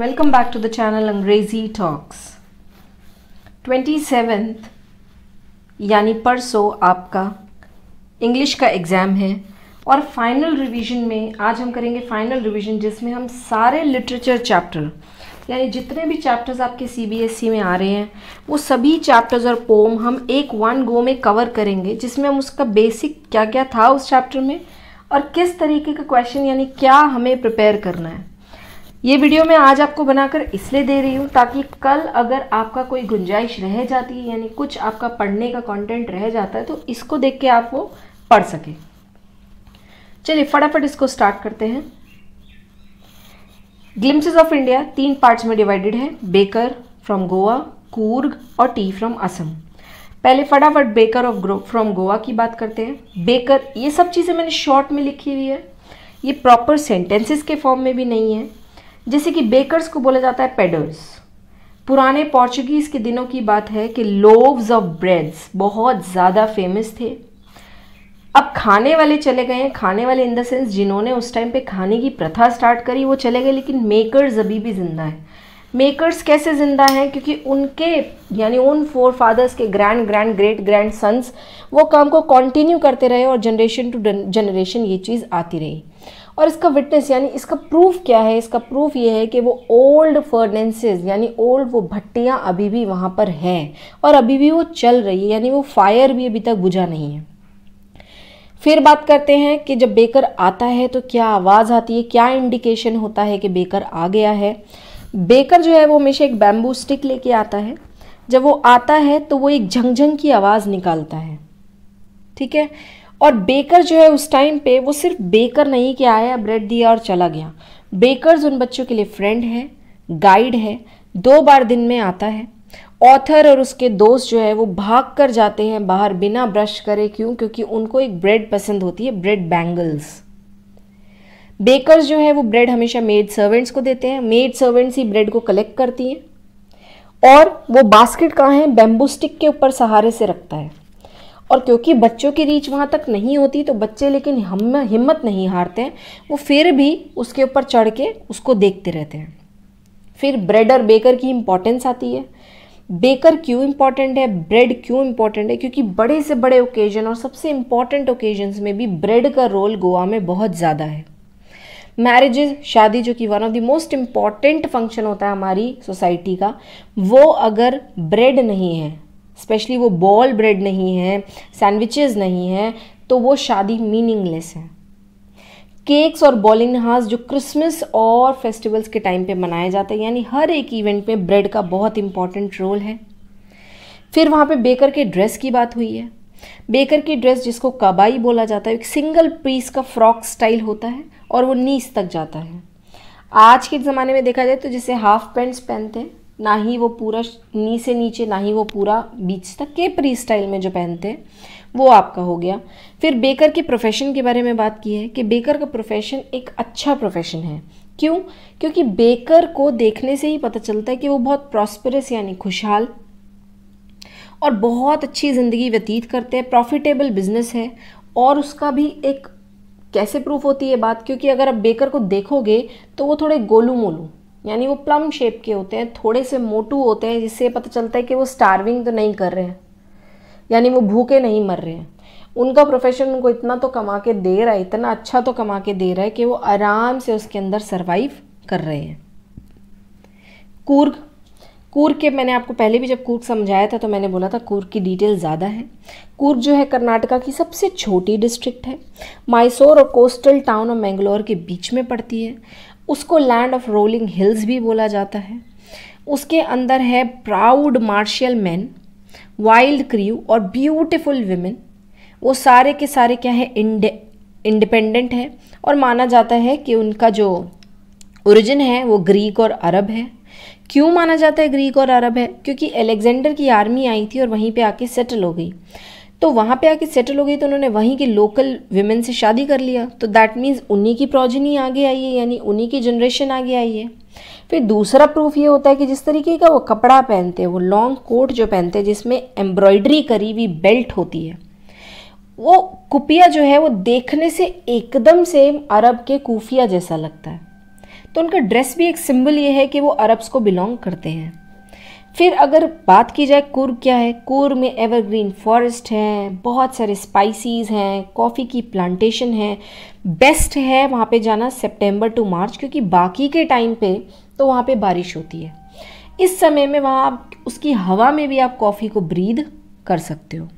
Welcome back to the channel Angrezi talks 27th यानी परसों आपका इंग्लिश का एग्ज़ाम है और फाइनल रिवीजन में आज हम करेंगे फाइनल रिवीजन जिसमें हम सारे लिटरेचर चैप्टर यानी जितने भी चैप्टर्स आपके सीबीएसई e में आ रहे हैं वो सभी चैप्टर्स और पोम हम एक वन गो में कवर करेंगे जिसमें हम उसका बेसिक क्या क्या था उस चैप्टर में और किस तरीके का क्वेश्चन यानी क्या हमें प्रिपेयर करना है ये वीडियो मैं आज आपको बनाकर इसलिए दे रही हूँ ताकि कल अगर आपका कोई गुंजाइश रह जाती है यानी कुछ आपका पढ़ने का कंटेंट रह जाता है तो इसको देख के आप वो पढ़ सके चलिए फटाफट इसको स्टार्ट करते हैं ग्लिम्सिस ऑफ इंडिया तीन पार्ट्स में डिवाइडेड है बेकर फ्रॉम गोवा कूर्ग और टी फ्रॉम असम पहले फटाफट बेकर ऑफ फ्रॉम गोवा की बात करते हैं बेकर ये सब चीज़ें मैंने शॉर्ट में लिखी हुई है ये प्रॉपर सेंटेंसेस के फॉर्म में भी नहीं है जैसे कि बेकर्स को बोला जाता है पेडर्स पुराने पोर्चुगीज़ के दिनों की बात है कि लोव्स ऑफ ब्रेड्स बहुत ज़्यादा फेमस थे अब खाने वाले चले गए हैं खाने वाले इन द सेंस जिन्होंने उस टाइम पे खाने की प्रथा स्टार्ट करी वो चले गए लेकिन मेकर्स अभी भी ज़िंदा हैं मेकर्स कैसे ज़िंदा हैं क्योंकि उनके यानी उन फोर फादर्स के grand grand great grandsons वो काम को कंटिन्यू करते रहे और जनरेशन टू जनरेशन ये चीज़ आती रही और इसका विटनेस यानी इसका प्रूफ क्या है इसका प्रूफ ये है कि वो ओल्ड फर्नेंसेज यानी ओल्ड वो भट्टियाँ अभी भी वहाँ पर हैं और अभी भी वो चल रही है यानी वो फायर भी अभी तक बुझा नहीं है फिर बात करते हैं कि जब बेकर आता है तो क्या आवाज़ आती है क्या इंडिकेशन होता है कि बेकर आ गया है बेकर जो है वो हमेशा एक बैम्बू स्टिक लेके आता है जब वो आता है तो वो एक झंझंग की आवाज़ निकालता है ठीक है और बेकर जो है उस टाइम पे वो सिर्फ बेकर नहीं कि आया ब्रेड दिया और चला गया बेकर्स उन बच्चों के लिए फ्रेंड है गाइड है दो बार दिन में आता है ऑथर और उसके दोस्त जो है वो भाग कर जाते हैं बाहर बिना ब्रश करे क्यों क्योंकि उनको एक ब्रेड पसंद होती है ब्रेड बैंगल्स बेकर्स जो है वो ब्रेड हमेशा मेड सर्वेंट्स को देते हैं मेड सर्वेंट्स ही ब्रेड को कलेक्ट करती हैं और वो बास्केट कहाँ है बेम्बू स्टिक के ऊपर सहारे से रखता है और क्योंकि बच्चों की रीच वहाँ तक नहीं होती तो बच्चे लेकिन हम हिम्मत नहीं हारते हैं वो फिर भी उसके ऊपर चढ़ के उसको देखते रहते हैं फिर ब्रेड और बेकर की इम्पॉर्टेंस आती है बेकर क्यों इम्पॉर्टेंट है ब्रेड क्यों इम्पॉर्टेंट है क्योंकि बड़े से बड़े ओकेजन और सबसे इम्पॉर्टेंट ओकेजन्स में भी ब्रेड का रोल गोवा में बहुत ज़्यादा है मैरिज शादी जो कि one of the most important function होता है हमारी सोसाइटी का वो अगर ब्रेड नहीं है स्पेशली वो बॉल ब्रेड नहीं है सैंडविचेस नहीं है तो वो शादी मीनिंगलेस है केक्स और बॉलिंग हाउस जो क्रिसमस और फेस्टिवल्स के टाइम पे मनाए जाते हैं यानी हर एक इवेंट में ब्रेड का बहुत इम्पॉर्टेंट रोल है फिर वहाँ पे बेकर के ड्रेस की बात हुई है बेकर की ड्रेस जिसको कबाई बोला जाता है एक सिंगल पीस का फ्रॉक स्टाइल होता है और वो नीस तक जाता है आज के ज़माने में देखा जाए तो जैसे हाफ पैंट्स पहनते हैं ना ही वो पूरा नी से नीचे ना ही वो पूरा बीच तक के प्री स्टाइल में जो पहनते हैं वो आपका हो गया फिर बेकर के प्रोफेशन के बारे में बात की है कि बेकर का प्रोफेशन एक अच्छा प्रोफेशन है क्यों क्योंकि बेकर को देखने से ही पता चलता है कि वो बहुत प्रॉस्परस यानी खुशहाल और बहुत अच्छी ज़िंदगी व्यतीत करते हैं प्रॉफिटेबल बिजनेस है और उसका भी एक कैसे प्रूफ होती है बात क्योंकि अगर आप बेकर को देखोगे तो वो थोड़े गोलू मोलू यानी वो प्लम शेप के होते हैं थोड़े से मोटू होते हैं जिससे पता चलता है कि वो स्टार्विंग तो नहीं कर रहे हैं यानी वो भूखे नहीं मर रहे हैं उनका प्रोफेशन उनको इतना तो कमा के दे रहा है इतना अच्छा तो कमा के दे रहा है कि वो आराम से उसके अंदर सर्वाइव कर रहे हैं कूर्ग कूर्ग के मैंने आपको पहले भी जब कूर्ग समझाया था तो मैंने बोला था कूर्ग की डिटेल ज़्यादा है कूर्ग जो है कर्नाटका की सबसे छोटी डिस्ट्रिक्ट है मैसूर और कोस्टल टाउन और मैंगलोर के बीच में पड़ती है उसको लैंड ऑफ रोलिंग हिल्स भी बोला जाता है उसके अंदर है proud martial man wild crew और ब्यूटिफुल वीमेन वो सारे के सारे क्या है इंडिपेंडेंट है और माना जाता है कि उनका जो ओरिजिन है वो ग्रीक और अरब है क्यों माना जाता है ग्रीक और अरब है क्योंकि एलेक्जेंडर की आर्मी आई थी और वहीं पे आके सेटल हो गई तो वहाँ पे आके सेटल हो गई तो उन्होंने वहीं के लोकल वीमेन से शादी कर लिया तो दैट मीन्स उन्हीं की प्रोजनी आगे आई है यानी उन्हीं की जनरेशन आगे आई है फिर दूसरा प्रूफ ये होता है कि जिस तरीके का वो कपड़ा पहनते हैं वो लॉन्ग कोट जो पहनते हैं जिसमें एम्ब्रॉयडरी करी हुई बेल्ट होती है वो कुपिया जो है वो देखने से एकदम सेम अरब के कोफिया जैसा लगता है तो उनका ड्रेस भी एक सिंबल ये है कि वो अरब्स को बिलोंग करते हैं फिर अगर बात की जाए कुर क्या है कुर में एवरग्रीन फॉरेस्ट है बहुत सारे स्पाइसीज़ हैं कॉफ़ी की प्लांटेशन है बेस्ट है वहाँ पे जाना सितंबर टू मार्च क्योंकि बाकी के टाइम पे तो वहाँ पे बारिश होती है इस समय में वहाँ आप उसकी हवा में भी आप कॉफ़ी को ब्रीद कर सकते हो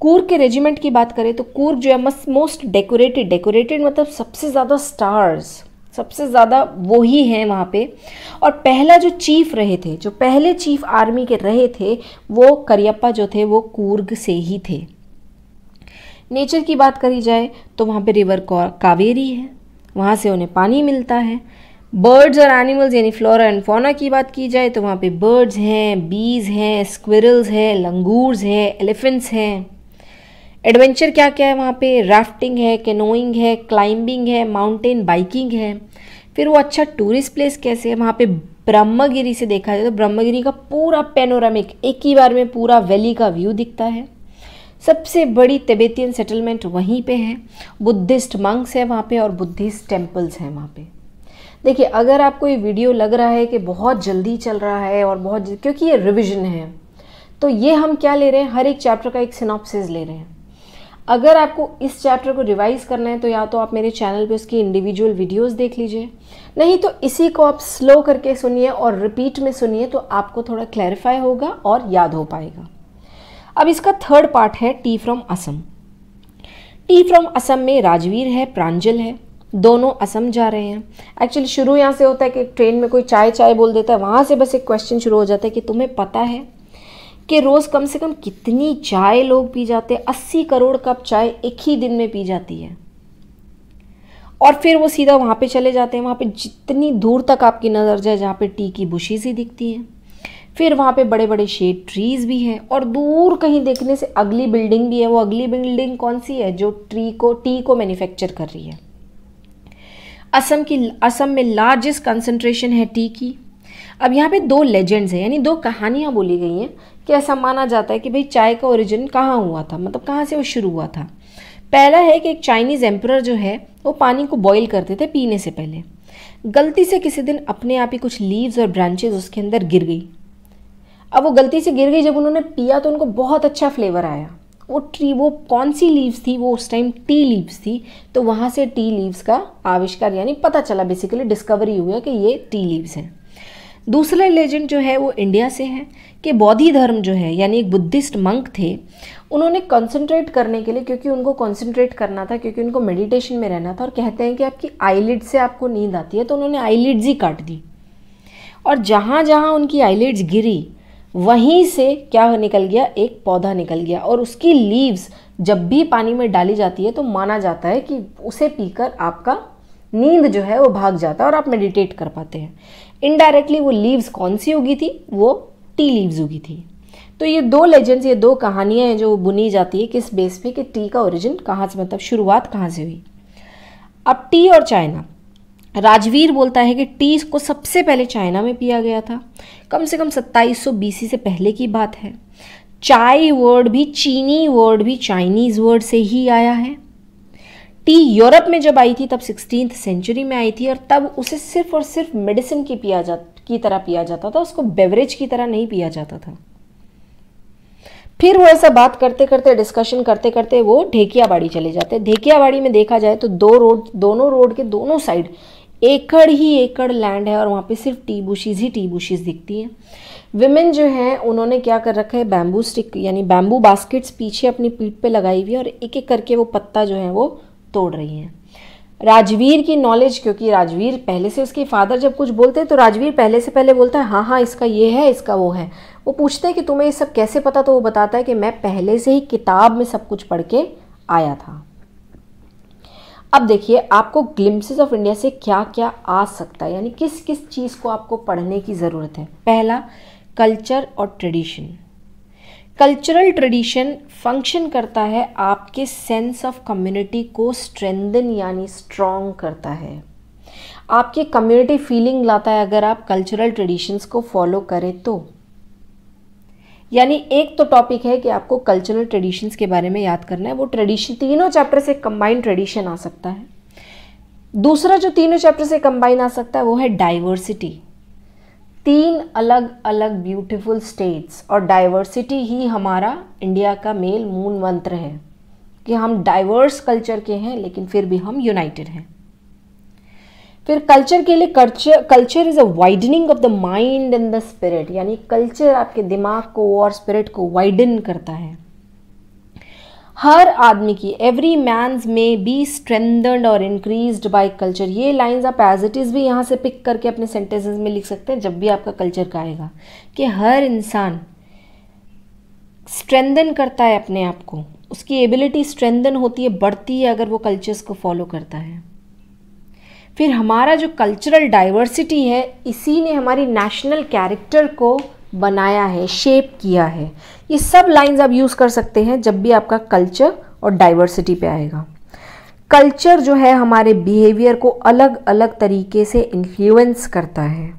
कुर के रेजिमेंट की बात करें तो कुर जो है मस्ट मोस्ट डेकोरेटेड डेकोरेटेड मतलब सबसे ज़्यादा स्टार्स सबसे ज़्यादा वो ही हैं वहाँ पे और पहला जो चीफ रहे थे जो पहले चीफ आर्मी के रहे थे वो करियप्पा जो थे वो कूर्ग से ही थे नेचर की बात करी जाए तो वहाँ पे रिवर कावेरी है वहाँ से उन्हें पानी मिलता है बर्ड्स और एनिमल्स यानी फ्लोरा एंड फोना की बात की जाए तो वहाँ पे बर्ड्स हैं बीज हैं स्क्विरल्स हैं लंगूर्स हैं एलिफेंट्स हैं एडवेंचर क्या क्या है वहाँ पे राफ्टिंग है कैनोइंग है क्लाइंबिंग है माउंटेन बाइकिंग है फिर वो अच्छा टूरिस्ट प्लेस कैसे है वहाँ पे ब्रह्मगिरी से देखा जाए तो ब्रह्मगिरी का पूरा पेनोरामिक एक ही बार में पूरा वैली का व्यू दिखता है सबसे बड़ी तिबेतियन सेटलमेंट वहीं पे है बुद्धिस्ट मंक्स है वहाँ पे और बुद्धिस्ट टेम्पल्स हैं वहाँ पे देखिए अगर आपको ये वीडियो लग रहा है कि बहुत जल्दी चल रहा है और बहुत क्योंकि ये रिविजन है तो ये हम क्या ले रहे हैं हर एक चैप्टर का एक सिनॉप्सिस ले रहे हैं अगर आपको इस चैप्टर को रिवाइज़ करना है तो या तो आप मेरे चैनल पे उसकी इंडिविजुअल वीडियोस देख लीजिए नहीं तो इसी को आप स्लो करके सुनिए और रिपीट में सुनिए तो आपको थोड़ा क्लैरिफाई होगा और याद हो पाएगा अब इसका थर्ड पार्ट है tea from Assam tea from Assam में राजवीर है प्रांजल है दोनों असम जा रहे हैं एक्चुअली शुरू यहाँ से होता है कि ट्रेन में कोई चाय चाय बोल देता है वहाँ से बस एक क्वेश्चन शुरू हो जाता है कि तुम्हें पता है कि रोज़ कम से कम कितनी चाय लोग पी जाते हैं अस्सी करोड़ कप चाय एक ही दिन में पी जाती है और फिर वो सीधा वहाँ पे चले जाते हैं वहाँ पे जितनी दूर तक आपकी नज़र जाए जहाँ पे टी की बुशीज ही दिखती है फिर वहाँ पे बड़े बड़े शेड ट्रीज़ भी हैं और दूर कहीं देखने से अगली बिल्डिंग भी है वो अगली बिल्डिंग कौन सी है जो ट्री को टी को मैन्युफैक्चर कर रही है असम की असम में लार्जेस्ट कंसनट्रेशन है टी की अब यहाँ पे दो लेजेंड्स हैं यानी दो कहानियाँ बोली गई हैं कि ऐसा माना जाता है कि भाई चाय का ओरिजिन कहाँ हुआ था मतलब कहाँ से वो शुरू हुआ था पहला है कि एक चाइनीज़ एम्प्रर जो है वो पानी को बॉईल करते थे पीने से पहले गलती से किसी दिन अपने आप ही कुछ लीव्स और ब्रांचेज उसके अंदर गिर गई अब वो गलती से गिर गई जब उन्होंने पिया तो उनको बहुत अच्छा फ्लेवर आया वो ट्री वो कौन सी लीव्स थी वो उस टाइम टी लीव्स थी तो वहाँ से टी लीव्स का आविष्कार यानी पता चला बेसिकली डिस्कवरी हुआ कि ये टी लीव्स हैं दूसरा लेजेंड जो है वो इंडिया से है कि बौद्धि धर्म जो है यानी एक बुद्धिस्ट मंक थे उन्होंने कंसंट्रेट करने के लिए क्योंकि उनको कंसंट्रेट करना था क्योंकि उनको मेडिटेशन में रहना था और कहते हैं कि आपकी आईलिड से आपको नींद आती है तो उन्होंने आईलिड्स ही काट दी और जहाँ जहाँ उनकी आईलिड्स गिरी वहीं से क्या निकल गया एक पौधा निकल गया और उसकी लीव्स जब भी पानी में डाली जाती है तो माना जाता है कि उसे पीकर आपका नींद जो है वो भाग जाता है और आप मेडिटेट कर पाते हैं इनडायरेक्टली वो लीव्स कौन सी उगी थी वो टी लीव्स उगी थी तो ये दो लेजेंड्स ये दो कहानियाँ हैं जो बुनी जाती है किस बेस पे कि टी का ओरिजिन कहाँ से मतलब शुरुआत कहाँ से हुई अब टी और चाइना राजवीर बोलता है कि टी को सबसे पहले चाइना में पिया गया था कम से कम सौ बीसी से पहले की बात है चाय वर्ड भी चीनी वर्ड भी चाइनीज़ वर्ड से ही आया है टी यूरोप में जब आई थी तब सिक्सटीन सेंचुरी में आई थी और तब उसे सिर्फ और सिर्फ मेडिसिन की पिया जा की तरह पिया जाता था उसको बेवरेज की तरह नहीं पिया जाता था फिर वो ऐसा बात करते करते डिस्कशन करते करते वो ढेकियाबाड़ी चले जाते ढेकियाबाड़ी में देखा जाए तो दो रोड दोनों रोड के दोनों साइड एकड़ ही एकड़ लैंड है और वहाँ पे सिर्फ टी बुशीज़ ही टी बुशीज़ दिखती हैं विमेन जो हैं उन्होंने क्या कर रखा है बैम्बू स्टिक यानी बैम्बू बास्केट्स पीछे अपनी पीठ पे लगाई हुई है और एक एक करके वो पत्ता जो है वो तोड़ रही हैं राजवीर की नॉलेज क्योंकि राजवीर पहले से उसके फादर जब कुछ बोलते हैं तो राजवीर पहले से पहले बोलता है हाँ हाँ इसका ये है इसका वो है वो पूछते हैं कि तुम्हें ये सब कैसे पता तो वो बताता है कि मैं पहले से ही किताब में सब कुछ पढ़ के आया था अब देखिए आपको ग्लिम्सिस ऑफ इंडिया से क्या क्या आ सकता है यानी किस किस चीज़ को आपको पढ़ने की ज़रूरत है पहला कल्चर और ट्रेडिशन कल्चरल ट्रेडिशन फंक्शन करता है आपके सेंस ऑफ कम्युनिटी को स्ट्रेंदन यानी स्ट्रॉन्ग करता है आपके कम्युनिटी फीलिंग लाता है अगर आप कल्चरल ट्रेडिशंस को फॉलो करें तो यानी एक तो टॉपिक है कि आपको कल्चरल ट्रेडिशंस के बारे में याद करना है वो ट्रेडिशन तीनों चैप्टर से कंबाइंड ट्रेडिशन आ सकता है दूसरा जो तीनों चैप्टर से कंबाइन आ सकता है वो है डाइवर्सिटी तीन अलग अलग ब्यूटीफुल स्टेट्स और डाइवर्सिटी ही हमारा इंडिया का मेल मूल मंत्र है कि हम डाइवर्स कल्चर के हैं लेकिन फिर भी हम यूनाइटेड हैं फिर कल्चर के लिए culture culture is a widening of the mind and the spirit यानी कल्चर आपके दिमाग को और स्पिरिट को वाइडन करता है हर आदमी की एवरी मैंस में बी स्ट्रेंथड और इंक्रीज बाय कल्चर ये लाइन्स आप एज इट इज़ भी यहाँ से पिक करके अपने सेंटेंसेस में लिख सकते हैं जब भी आपका कल्चर का आएगा कि हर इंसान स्ट्रेंदन करता है अपने आप को उसकी एबिलिटी स्ट्रेंदन होती है बढ़ती है अगर वो कल्चर्स को फॉलो करता है फिर हमारा जो कल्चरल डाइवर्सिटी है इसी ने हमारी नेशनल कैरेक्टर को बनाया है शेप किया है ये सब लाइंस आप यूज़ कर सकते हैं जब भी आपका कल्चर और डाइवर्सिटी पे आएगा कल्चर जो है हमारे बिहेवियर को अलग अलग तरीके से इन्फ्लुएंस करता है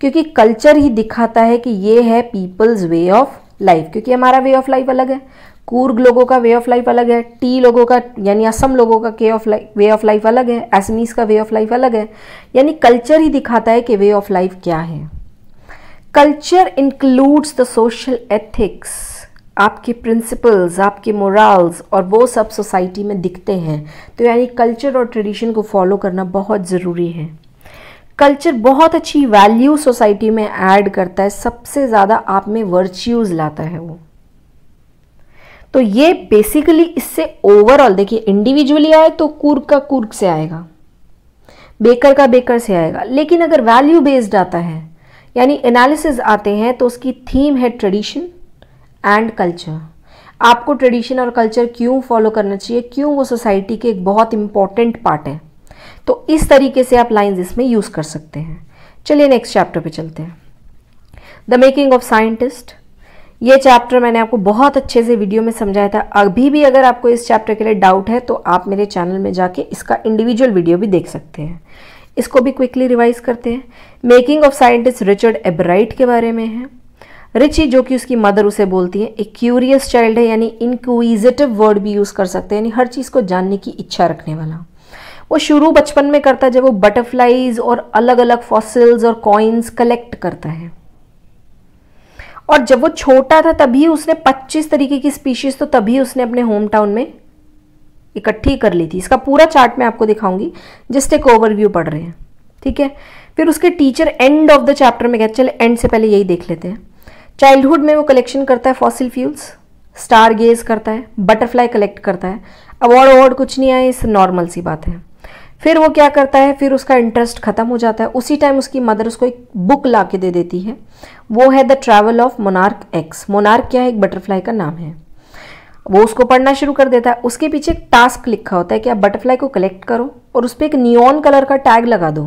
क्योंकि कल्चर ही दिखाता है कि ये है पीपल्स वे ऑफ लाइफ क्योंकि हमारा वे ऑफ लाइफ अलग है कूर्ग लोगों का वे ऑफ लाइफ अलग है टी लोगों का यानी असम लोगों का के of life way of life अलग है एसमीस का वे ऑफ लाइफ अलग है यानी कल्चर ही दिखाता है कि वे ऑफ लाइफ क्या है culture includes the social ethics आपके प्रिंसिपल्स आपके मोरल्स और वो सब सोसाइटी में दिखते हैं तो यानी कल्चर और ट्रेडिशन को फॉलो करना बहुत ज़रूरी है कल्चर बहुत अच्छी वैल्यू सोसाइटी में ऐड करता है सबसे ज़्यादा आप में वर्च्यूज़ लाता है वो तो ये बेसिकली इससे ओवरऑल देखिए इंडिविजुअली आए तो कुर्क का कुर्क से आएगा बेकर का बेकर से आएगा लेकिन अगर वैल्यू बेस्ड आता है यानी एनालिसिस आते हैं तो उसकी थीम है ट्रेडिशन एंड कल्चर आपको ट्रेडिशन और कल्चर क्यों फॉलो करना चाहिए क्यों वो सोसाइटी के एक बहुत इंपॉर्टेंट पार्ट है तो इस तरीके से आप लाइंस इसमें यूज़ कर सकते हैं चलिए नेक्स्ट चैप्टर पे चलते हैं द मेकिंग ऑफ साइंटिस्ट ये चैप्टर मैंने आपको बहुत अच्छे से वीडियो में समझाया था अभी भी अगर आपको इस चैप्टर के लिए डाउट है तो आप मेरे चैनल में जाके इसका इंडिविजुअल वीडियो भी देख सकते हैं इसको भी क्विकली रिवाइज करते हैं making of scientist Richard Ebright के बारे में है रिची जो कि उसकी मदर उसे बोलती है एक क्यूरियस चाइल्ड है यानी इनक्विजिटिव वर्ड भी यूज़ कर सकते हैं यानी हर चीज़ को जानने की इच्छा रखने वाला वो शुरू बचपन में करता है जब वो बटरफ्लाइज और अलग अलग फॉसिल्स और कॉइन्स कलेक्ट करता है और जब वो छोटा था तभी उसने 25 तरीके की स्पीशीज़ तो तभी उसने अपने होम टाउन में इकट्ठी कर ली थी इसका पूरा चार्ट मैं आपको दिखाऊंगी जस्ट एक ओवरव्यू पढ़ रहे हैं ठीक है फिर उसके teacher end of the chapter में कहते चले एंड से पहले यही देख लेते हैं चाइल्डहुड में वो कलेक्शन करता है फॉसिल फ्यूल्स स्टार गेज करता है बटरफ्लाई कलेक्ट करता है अवार्ड अवार्ड कुछ नहीं आए इस नॉर्मल सी बात है फिर वो क्या करता है फिर उसका इंटरेस्ट ख़त्म हो जाता है उसी टाइम उसकी मदर उसको एक बुक ला के दे देती है वो है the travel of monarch X monarch क्या है एक बटरफ्लाई का नाम है वो उसको पढ़ना शुरू कर देता है उसके पीछे एक टास्क लिखा होता है कि आप बटरफ्लाई को कलेक्ट करो और उस पर एक नियॉन कलर का टैग लगा दो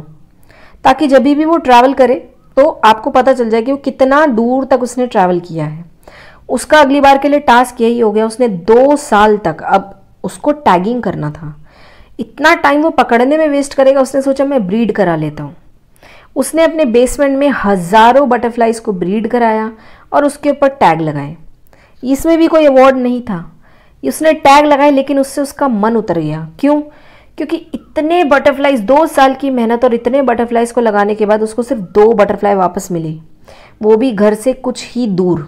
ताकि जब भी वो ट्रैवल करे तो आपको पता चल जाए कि वो कितना दूर तक उसने ट्रैवल किया है उसका अगली बार के लिए टास्क यही हो गया उसने दो साल तक अब उसको टैगिंग करना था इतना टाइम वो पकड़ने में वेस्ट करेगा उसने सोचा मैं ब्रीड करा लेता हूँ उसने अपने बेसमेंट में हज़ारों बटरफ्लाइज को ब्रीड कराया और उसके ऊपर टैग लगाए इसमें भी कोई अवार्ड नहीं था उसने टैग लगाए लेकिन उससे उसका मन उतर गया क्यों क्योंकि इतने बटरफ्लाइज दो साल की मेहनत और इतने बटरफ्लाइज को लगाने के बाद उसको सिर्फ दो बटरफ्लाई वापस मिली वो भी घर से कुछ ही दूर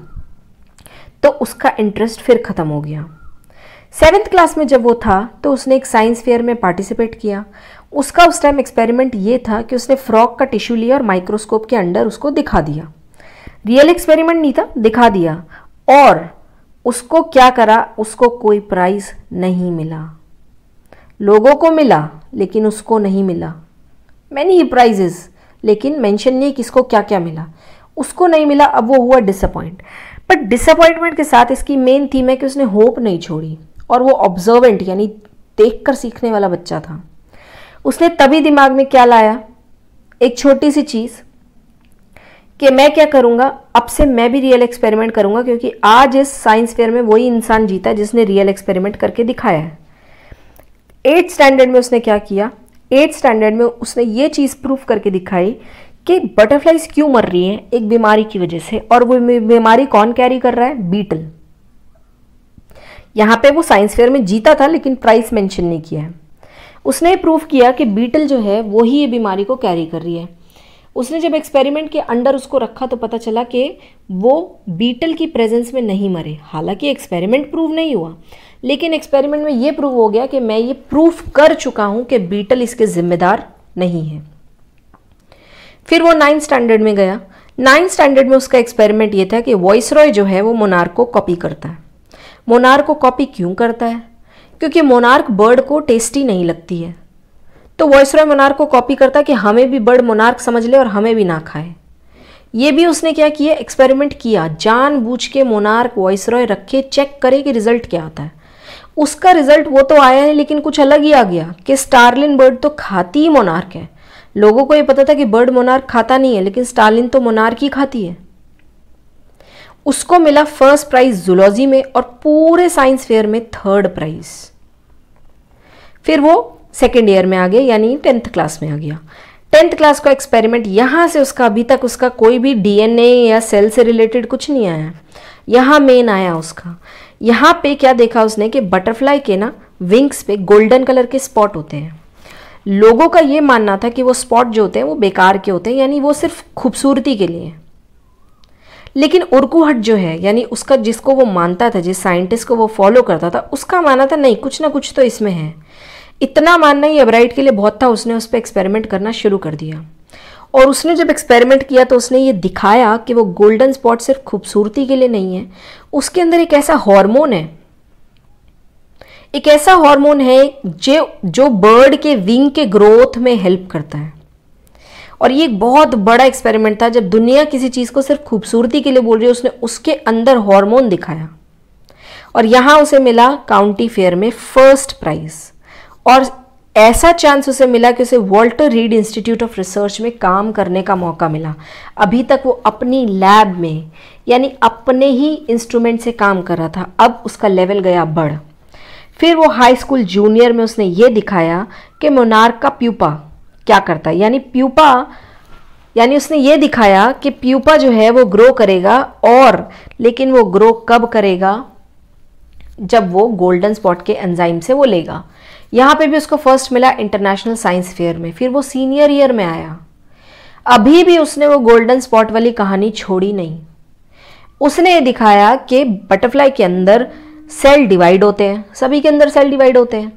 तो उसका इंटरेस्ट फिर ख़त्म हो गया सेवेंथ क्लास में जब वो था तो उसने एक साइंस फेयर में पार्टिसिपेट किया उसका उस टाइम एक्सपेरिमेंट ये था कि उसने फ्रॉक का टिश्यू लिया और माइक्रोस्कोप के अंडर उसको दिखा दिया रियल एक्सपेरिमेंट नहीं था दिखा दिया और उसको क्या करा उसको कोई प्राइज़ नहीं मिला लोगों को मिला लेकिन उसको नहीं मिला मैनी ही लेकिन मेंशन नहीं कि इसको क्या क्या मिला उसको नहीं मिला अब वो हुआ डिसअपॉइंट बट डिसअपॉइंटमेंट के साथ इसकी मेन थीम है कि उसने होप नहीं छोड़ी और वो ऑब्जर्वेंट यानी देख कर सीखने वाला बच्चा था उसने तभी दिमाग में क्या लाया एक छोटी सी चीज़ कि मैं क्या करूंगा अब से मैं भी रियल एक्सपेरिमेंट करूँगा क्योंकि आज इस साइंस फेयर में वही इंसान जीता है जिसने रियल एक्सपेरिमेंट करके दिखाया है एट स्टैंडर्ड में उसने क्या किया एट स्टैंडर्ड में उसने ये चीज़ प्रूफ करके दिखाई कि बटरफ्लाइज क्यों मर रही हैं एक बीमारी की वजह से और वो बीमारी कौन कैरी कर रहा है बीटल यहाँ पे वो साइंस फेयर में जीता था लेकिन प्राइस मेंशन नहीं किया है उसने प्रूफ किया कि बीटल जो है वो ही ये बीमारी को कैरी कर रही है उसने जब एक्सपेरिमेंट के अंडर उसको रखा तो पता चला कि वो बीटल की प्रेजेंस में नहीं मरे हालांकि एक्सपेरिमेंट प्रूव नहीं हुआ लेकिन एक्सपेरिमेंट में ये प्रूव हो गया कि मैं ये प्रूफ कर चुका हूँ कि बीटल इसके ज़िम्मेदार नहीं है फिर वो नाइन्थ स्टैंडर्ड में गया नाइन्थ स्टैंडर्ड में उसका एक्सपेरिमेंट ये था कि वॉइस रॉय जो है वो मोनार को कॉपी करता है मोनार को कॉपी क्यों करता है क्योंकि मोनार्क बर्ड को टेस्टी नहीं लगती है तो वॉइस रॉय मोनार्क को कॉपी करता कि हमें भी बर्ड मोनार्क समझ ले और हमें भी ना खाए ये भी उसने क्या किया एक्सपेरिमेंट किया बूझ के मोनार्क वॉइस रॉय रखे चेक करे कि रिजल्ट क्या आता है उसका रिजल्ट वो तो आया है लेकिन कुछ अलग ही आ गया कि स्टारलिन बर्ड तो खाती ही मोनार्क है लोगों को ये पता था कि बर्ड मोनार्क खाता नहीं है लेकिन स्टारलिन तो मोनार्क ही खाती है उसको मिला फर्स्ट प्राइज जुलॉजी में और पूरे साइंस फेयर में थर्ड प्राइज फिर वो सेकेंड ईयर में आ गया यानी टेंथ क्लास में आ गया टेंथ क्लास का एक्सपेरिमेंट यहाँ से उसका अभी तक उसका कोई भी डीएनए या सेल से रिलेटेड कुछ नहीं आया यहाँ मेन आया उसका यहाँ पे क्या देखा उसने कि बटरफ्लाई के ना विंग्स पे गोल्डन कलर के स्पॉट होते हैं लोगों का ये मानना था कि वो स्पॉट जो होते हैं वो बेकार के होते हैं यानी वो सिर्फ खूबसूरती के लिए लेकिन उर्कूहट जो है यानी उसका जिसको वो मानता था जिस साइंटिस्ट को वो फॉलो करता था उसका माना था नहीं कुछ ना कुछ तो इसमें है इतना मानना ही एब्राइट के लिए बहुत था उसने उस पर एक्सपेरिमेंट करना शुरू कर दिया और उसने जब एक्सपेरिमेंट किया तो उसने ये दिखाया कि वो गोल्डन स्पॉट सिर्फ खूबसूरती के लिए नहीं है उसके अंदर एक ऐसा हार्मोन है एक ऐसा हार्मोन है जो जो बर्ड के विंग के ग्रोथ में हेल्प करता है और ये एक बहुत बड़ा एक्सपेरिमेंट था जब दुनिया किसी चीज़ को सिर्फ खूबसूरती के लिए बोल रही है उसने उसके अंदर हार्मोन दिखाया और यहाँ उसे मिला काउंटी फेयर में फर्स्ट प्राइज़ और ऐसा चांस उसे मिला कि उसे Walter Reed Institute of Research में काम करने का मौका मिला अभी तक वो अपनी लैब में यानी अपने ही इंस्ट्रूमेंट से काम कर रहा था अब उसका लेवल गया बढ़ फिर वो हाई स्कूल जूनियर में उसने ये दिखाया कि मोनार्क का प्यूपा क्या करता है यानी प्यूपा यानी उसने ये दिखाया कि प्यूपा जो है वो ग्रो करेगा और लेकिन वो ग्रो कब करेगा जब वो गोल्डन स्पॉट के एंजाइम से वो लेगा यहाँ पे भी उसको फर्स्ट मिला इंटरनेशनल साइंस फेयर में फिर वो सीनियर ईयर में आया अभी भी उसने वो गोल्डन स्पॉट वाली कहानी छोड़ी नहीं उसने ये दिखाया कि बटरफ्लाई के अंदर सेल डिवाइड होते हैं सभी के अंदर सेल डिवाइड होते हैं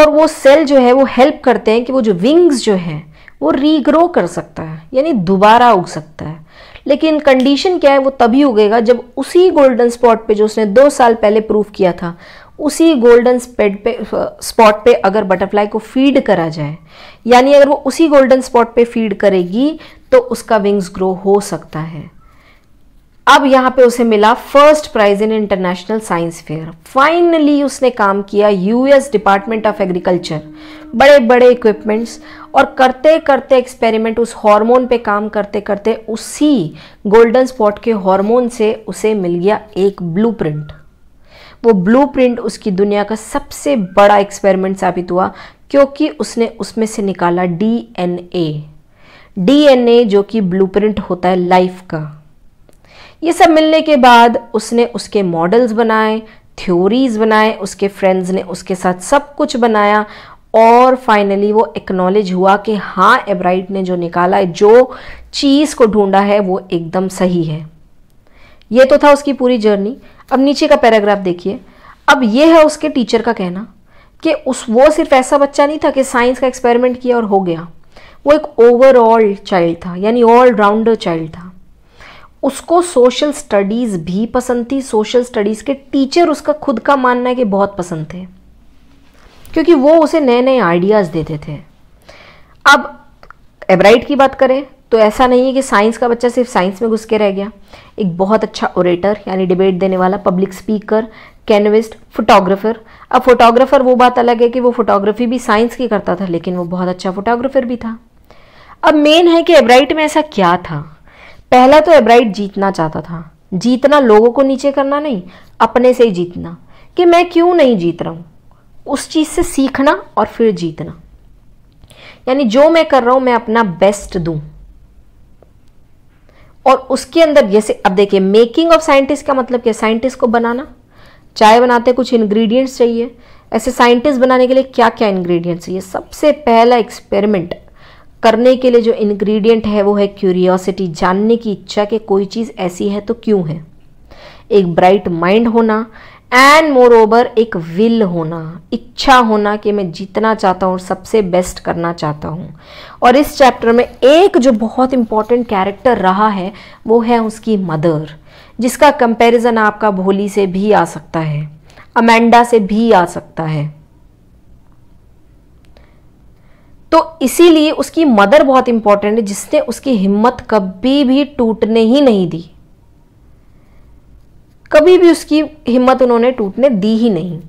और वो सेल जो है वो हेल्प करते हैं कि वो जो विंग्स जो हैं वो रीग्रो कर सकता है यानी दोबारा उग सकता है लेकिन कंडीशन क्या है वो तभी उगेगा जब उसी गोल्डन स्पॉट पे जो उसने दो साल पहले प्रूव किया था उसी गोल्डन स्पेड पे स्पॉट पे अगर बटरफ्लाई को फीड करा जाए यानी अगर वो उसी गोल्डन स्पॉट पे फीड करेगी तो उसका विंग्स ग्रो हो सकता है अब यहाँ पे उसे मिला first prize in international science fair finally उसने काम किया यूएस डिपार्टमेंट ऑफ एग्रीकल्चर बड़े बड़े इक्विपमेंट्स और करते करते एक्सपेरिमेंट उस हार्मोन पे काम करते करते उसी गोल्डन स्पॉट के हार्मोन से उसे मिल गया एक ब्लूप्रिंट वो ब्लू उसकी दुनिया का सबसे बड़ा एक्सपेरिमेंट साबित हुआ क्योंकि उसने उसमें से निकाला डीएनए डीएनए जो कि ब्लूप्रिंट होता है लाइफ का ये सब मिलने के बाद उसने उसके मॉडल्स बनाए थ्योरीज बनाए उसके फ्रेंड्स ने उसके साथ सब कुछ बनाया और फाइनली वो एक्नॉलेज हुआ कि हाँ एब्राइट ने जो निकाला है जो चीज़ को ढूंढा है वो एकदम सही है ये तो था उसकी पूरी जर्नी अब नीचे का पैराग्राफ देखिए अब ये है उसके टीचर का कहना कि उस वो सिर्फ ऐसा बच्चा नहीं था कि साइंस का एक्सपेरिमेंट किया और हो गया वो एक ओवरऑल चाइल्ड था यानी ऑल राउंडर चाइल्ड था उसको सोशल स्टडीज़ भी पसंद थी सोशल स्टडीज़ के टीचर उसका खुद का मानना है कि बहुत पसंद थे क्योंकि वो उसे नए नए आइडियाज़ देते थे अब एब्राइट की बात करें तो ऐसा नहीं है कि साइंस का बच्चा सिर्फ साइंस में घुस के रह गया एक बहुत अच्छा ओरेटर यानी डिबेट देने वाला पब्लिक स्पीकर कैनविस्ट फोटोग्राफर अब फोटोग्राफर वो बात अलग है कि वो फोटोग्राफी भी साइंस की करता था लेकिन वो बहुत अच्छा फोटोग्राफर भी था अब मेन है कि एब्राइट में ऐसा क्या था पहला तो एब्राइट जीतना चाहता था जीतना लोगों को नीचे करना नहीं अपने से ही जीतना कि मैं क्यों नहीं जीत रहा हूँ उस चीज़ से सीखना और फिर जीतना यानी जो मैं कर रहा हूँ मैं अपना बेस्ट दूँ और उसके अंदर जैसे अब देखिए मेकिंग ऑफ साइंटिस्ट का मतलब क्या साइंटिस्ट को बनाना चाय बनाते कुछ इंग्रेडिएंट्स चाहिए ऐसे साइंटिस्ट बनाने के लिए क्या क्या इंग्रेडिएंट्स चाहिए सबसे पहला एक्सपेरिमेंट करने के लिए जो इंग्रेडिएंट है वो है क्यूरियोसिटी जानने की इच्छा कि कोई चीज़ ऐसी है तो क्यों है एक ब्राइट माइंड होना एंड मोर ओवर एक विल होना इच्छा होना कि मैं जीतना चाहता हूँ और सबसे बेस्ट करना चाहता हूँ और इस चैप्टर में एक जो बहुत इंपॉर्टेंट कैरेक्टर रहा है वो है उसकी मदर जिसका कंपैरिजन आपका भोली से भी आ सकता है अमेंडा से भी आ सकता है तो इसीलिए उसकी मदर बहुत इंपॉर्टेंट है जिसने उसकी हिम्मत कभी भी टूटने ही नहीं दी कभी भी उसकी हिम्मत उन्होंने टूटने दी ही नहीं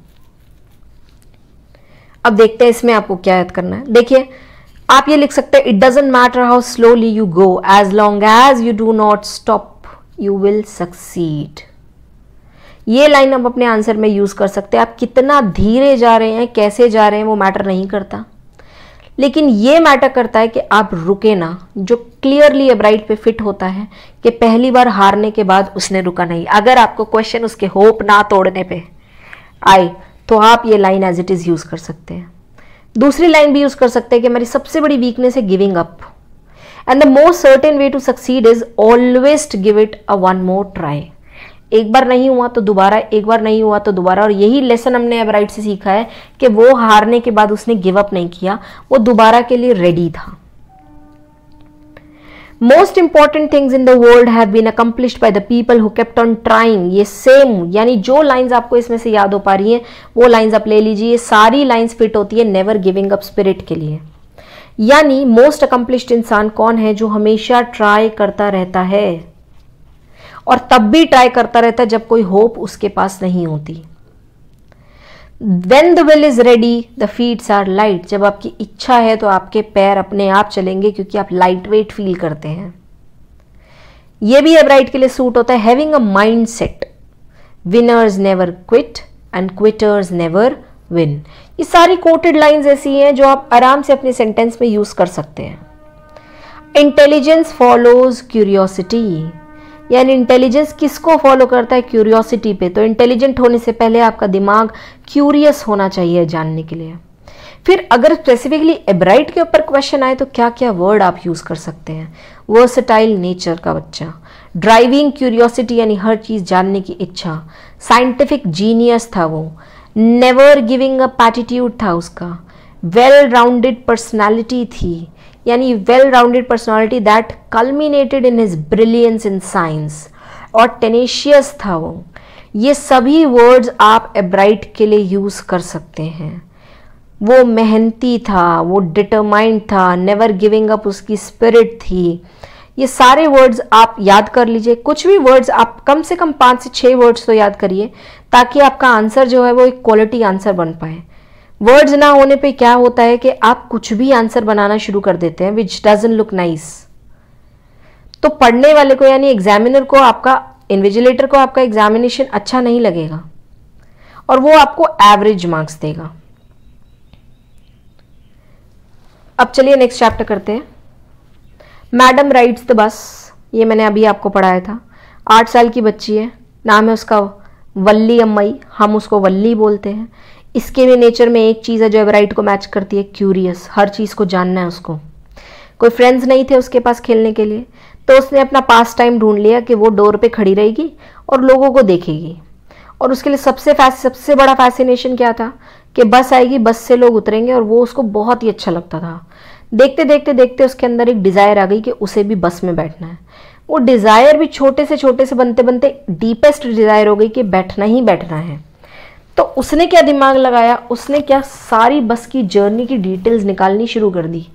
अब देखते हैं इसमें आपको क्या याद करना है देखिए आप ये लिख सकते हैं it doesn't matter how slowly you go as long as you do not stop you will succeed ये लाइन आप अपने आंसर में यूज कर सकते हैं आप कितना धीरे जा रहे हैं कैसे जा रहे हैं वो मैटर नहीं करता लेकिन ये मैटर करता है कि आप रुके ना जो क्लियरली एब्राइड पे फिट होता है कि पहली बार हारने के बाद उसने रुका नहीं अगर आपको क्वेश्चन उसके होप ना तोड़ने पे आए तो आप ये line as it is use कर सकते हैं दूसरी लाइन भी यूज़ कर सकते हैं कि हमारी सबसे बड़ी वीकनेस है giving up and the most certain way to succeed is always give it a one more try एक बार नहीं हुआ तो दोबारा एक बार नहीं हुआ तो दोबारा और यही लेसन हमने राइट से सीखा है कि वो हारने के बाद उसने गिव अप नहीं किया वो दोबारा के लिए रेडी था most important things in the world have been accomplished by the people who kept on trying ये सेम यानी जो लाइंस आपको इसमें से याद हो पा रही हैं वो लाइंस आप ले लीजिए सारी लाइंस फिट होती है नेवर गिविंग अप स्पिरिट के लिए यानी मोस्ट अकम्पलिश्ड इंसान कौन है जो हमेशा ट्राई करता रहता है और तब भी ट्राई करता रहता है जब कोई होप उसके पास नहीं होती when the will is ready the feets are light जब आपकी इच्छा है तो आपके पैर अपने आप चलेंगे क्योंकि आप लाइट वेट फील करते हैं ये भी राइट के लिए सूट होता है having a mind set winners never quit and quitters never win ये सारी कोटेड लाइंस ऐसी हैं जो आप आराम से अपने सेंटेंस में यूज कर सकते हैं इंटेलिजेंस फॉलोज क्यूरियोसिटी यानी इंटेलिजेंस किसको फॉलो करता है क्यूरियोसिटी पे तो इंटेलिजेंट होने से पहले आपका दिमाग क्यूरियस होना चाहिए जानने के लिए फिर अगर स्पेसिफिकली एब्राइट के ऊपर क्वेश्चन आए तो क्या क्या वर्ड आप यूज़ कर सकते हैं वर्सटाइल नेचर का बच्चा ड्राइविंग क्यूरियोसिटी यानी हर चीज़ जानने की इच्छा साइंटिफिक जीनियस था वो नेवर गिविंग अ पैटीट्यूड था उसका वेल राउंडेड पर्सनैलिटी थी यानी well rounded personality that culminated in his brilliance in science और टेनेशियस था वो ये सभी वर्ड्स आप एब्राइट के लिए यूज़ कर सकते हैं वो मेहनती था वो डिटरमाइंड था नेवर गिविंग अप उसकी स्पिरिट थी ये सारे वर्ड्स आप याद कर लीजिए कुछ भी वर्ड्स आप कम से कम पाँच से छः वर्ड्स तो याद करिए ताकि आपका आंसर जो है वो एक क्वालिटी आंसर बन पाए वर्ड्स ना होने पे क्या होता है कि आप कुछ भी आंसर बनाना शुरू कर देते हैं विच डजन लुक नाइस तो पढ़ने वाले को यानी एग्जामिनर को आपका इन्विजिलेटर को आपका एग्जामिनेशन अच्छा नहीं लगेगा और वो आपको एवरेज मार्क्स देगा अब चलिए नेक्स्ट चैप्टर करते हैं मैडम राइड्स द बस ये मैंने अभी आपको पढ़ाया था आठ साल की बच्ची है नाम है उसका वल्ली अम्मई हम उसको वल्ली बोलते हैं इसके भी नेचर में एक चीज़ है जो एवराइट को मैच करती है क्यूरियस हर चीज़ को जानना है उसको कोई फ्रेंड्स नहीं थे उसके पास खेलने के लिए तो उसने अपना पास टाइम ढूंढ लिया कि वो डोर पे खड़ी रहेगी और लोगों को देखेगी और उसके लिए सबसे फैस सबसे बड़ा फैसिनेशन क्या था कि बस आएगी बस से लोग उतरेंगे और वो उसको बहुत ही अच्छा लगता था देखते देखते देखते उसके अंदर एक डिज़ायर आ गई कि उसे भी बस में बैठना है वो डिज़ायर भी छोटे से छोटे से बनते बनते डीपेस्ट डिज़ायर हो गई कि बैठना ही बैठना है तो उसने क्या दिमाग लगाया उसने क्या सारी बस की जर्नी की डिटेल्स निकालनी शुरू कर दी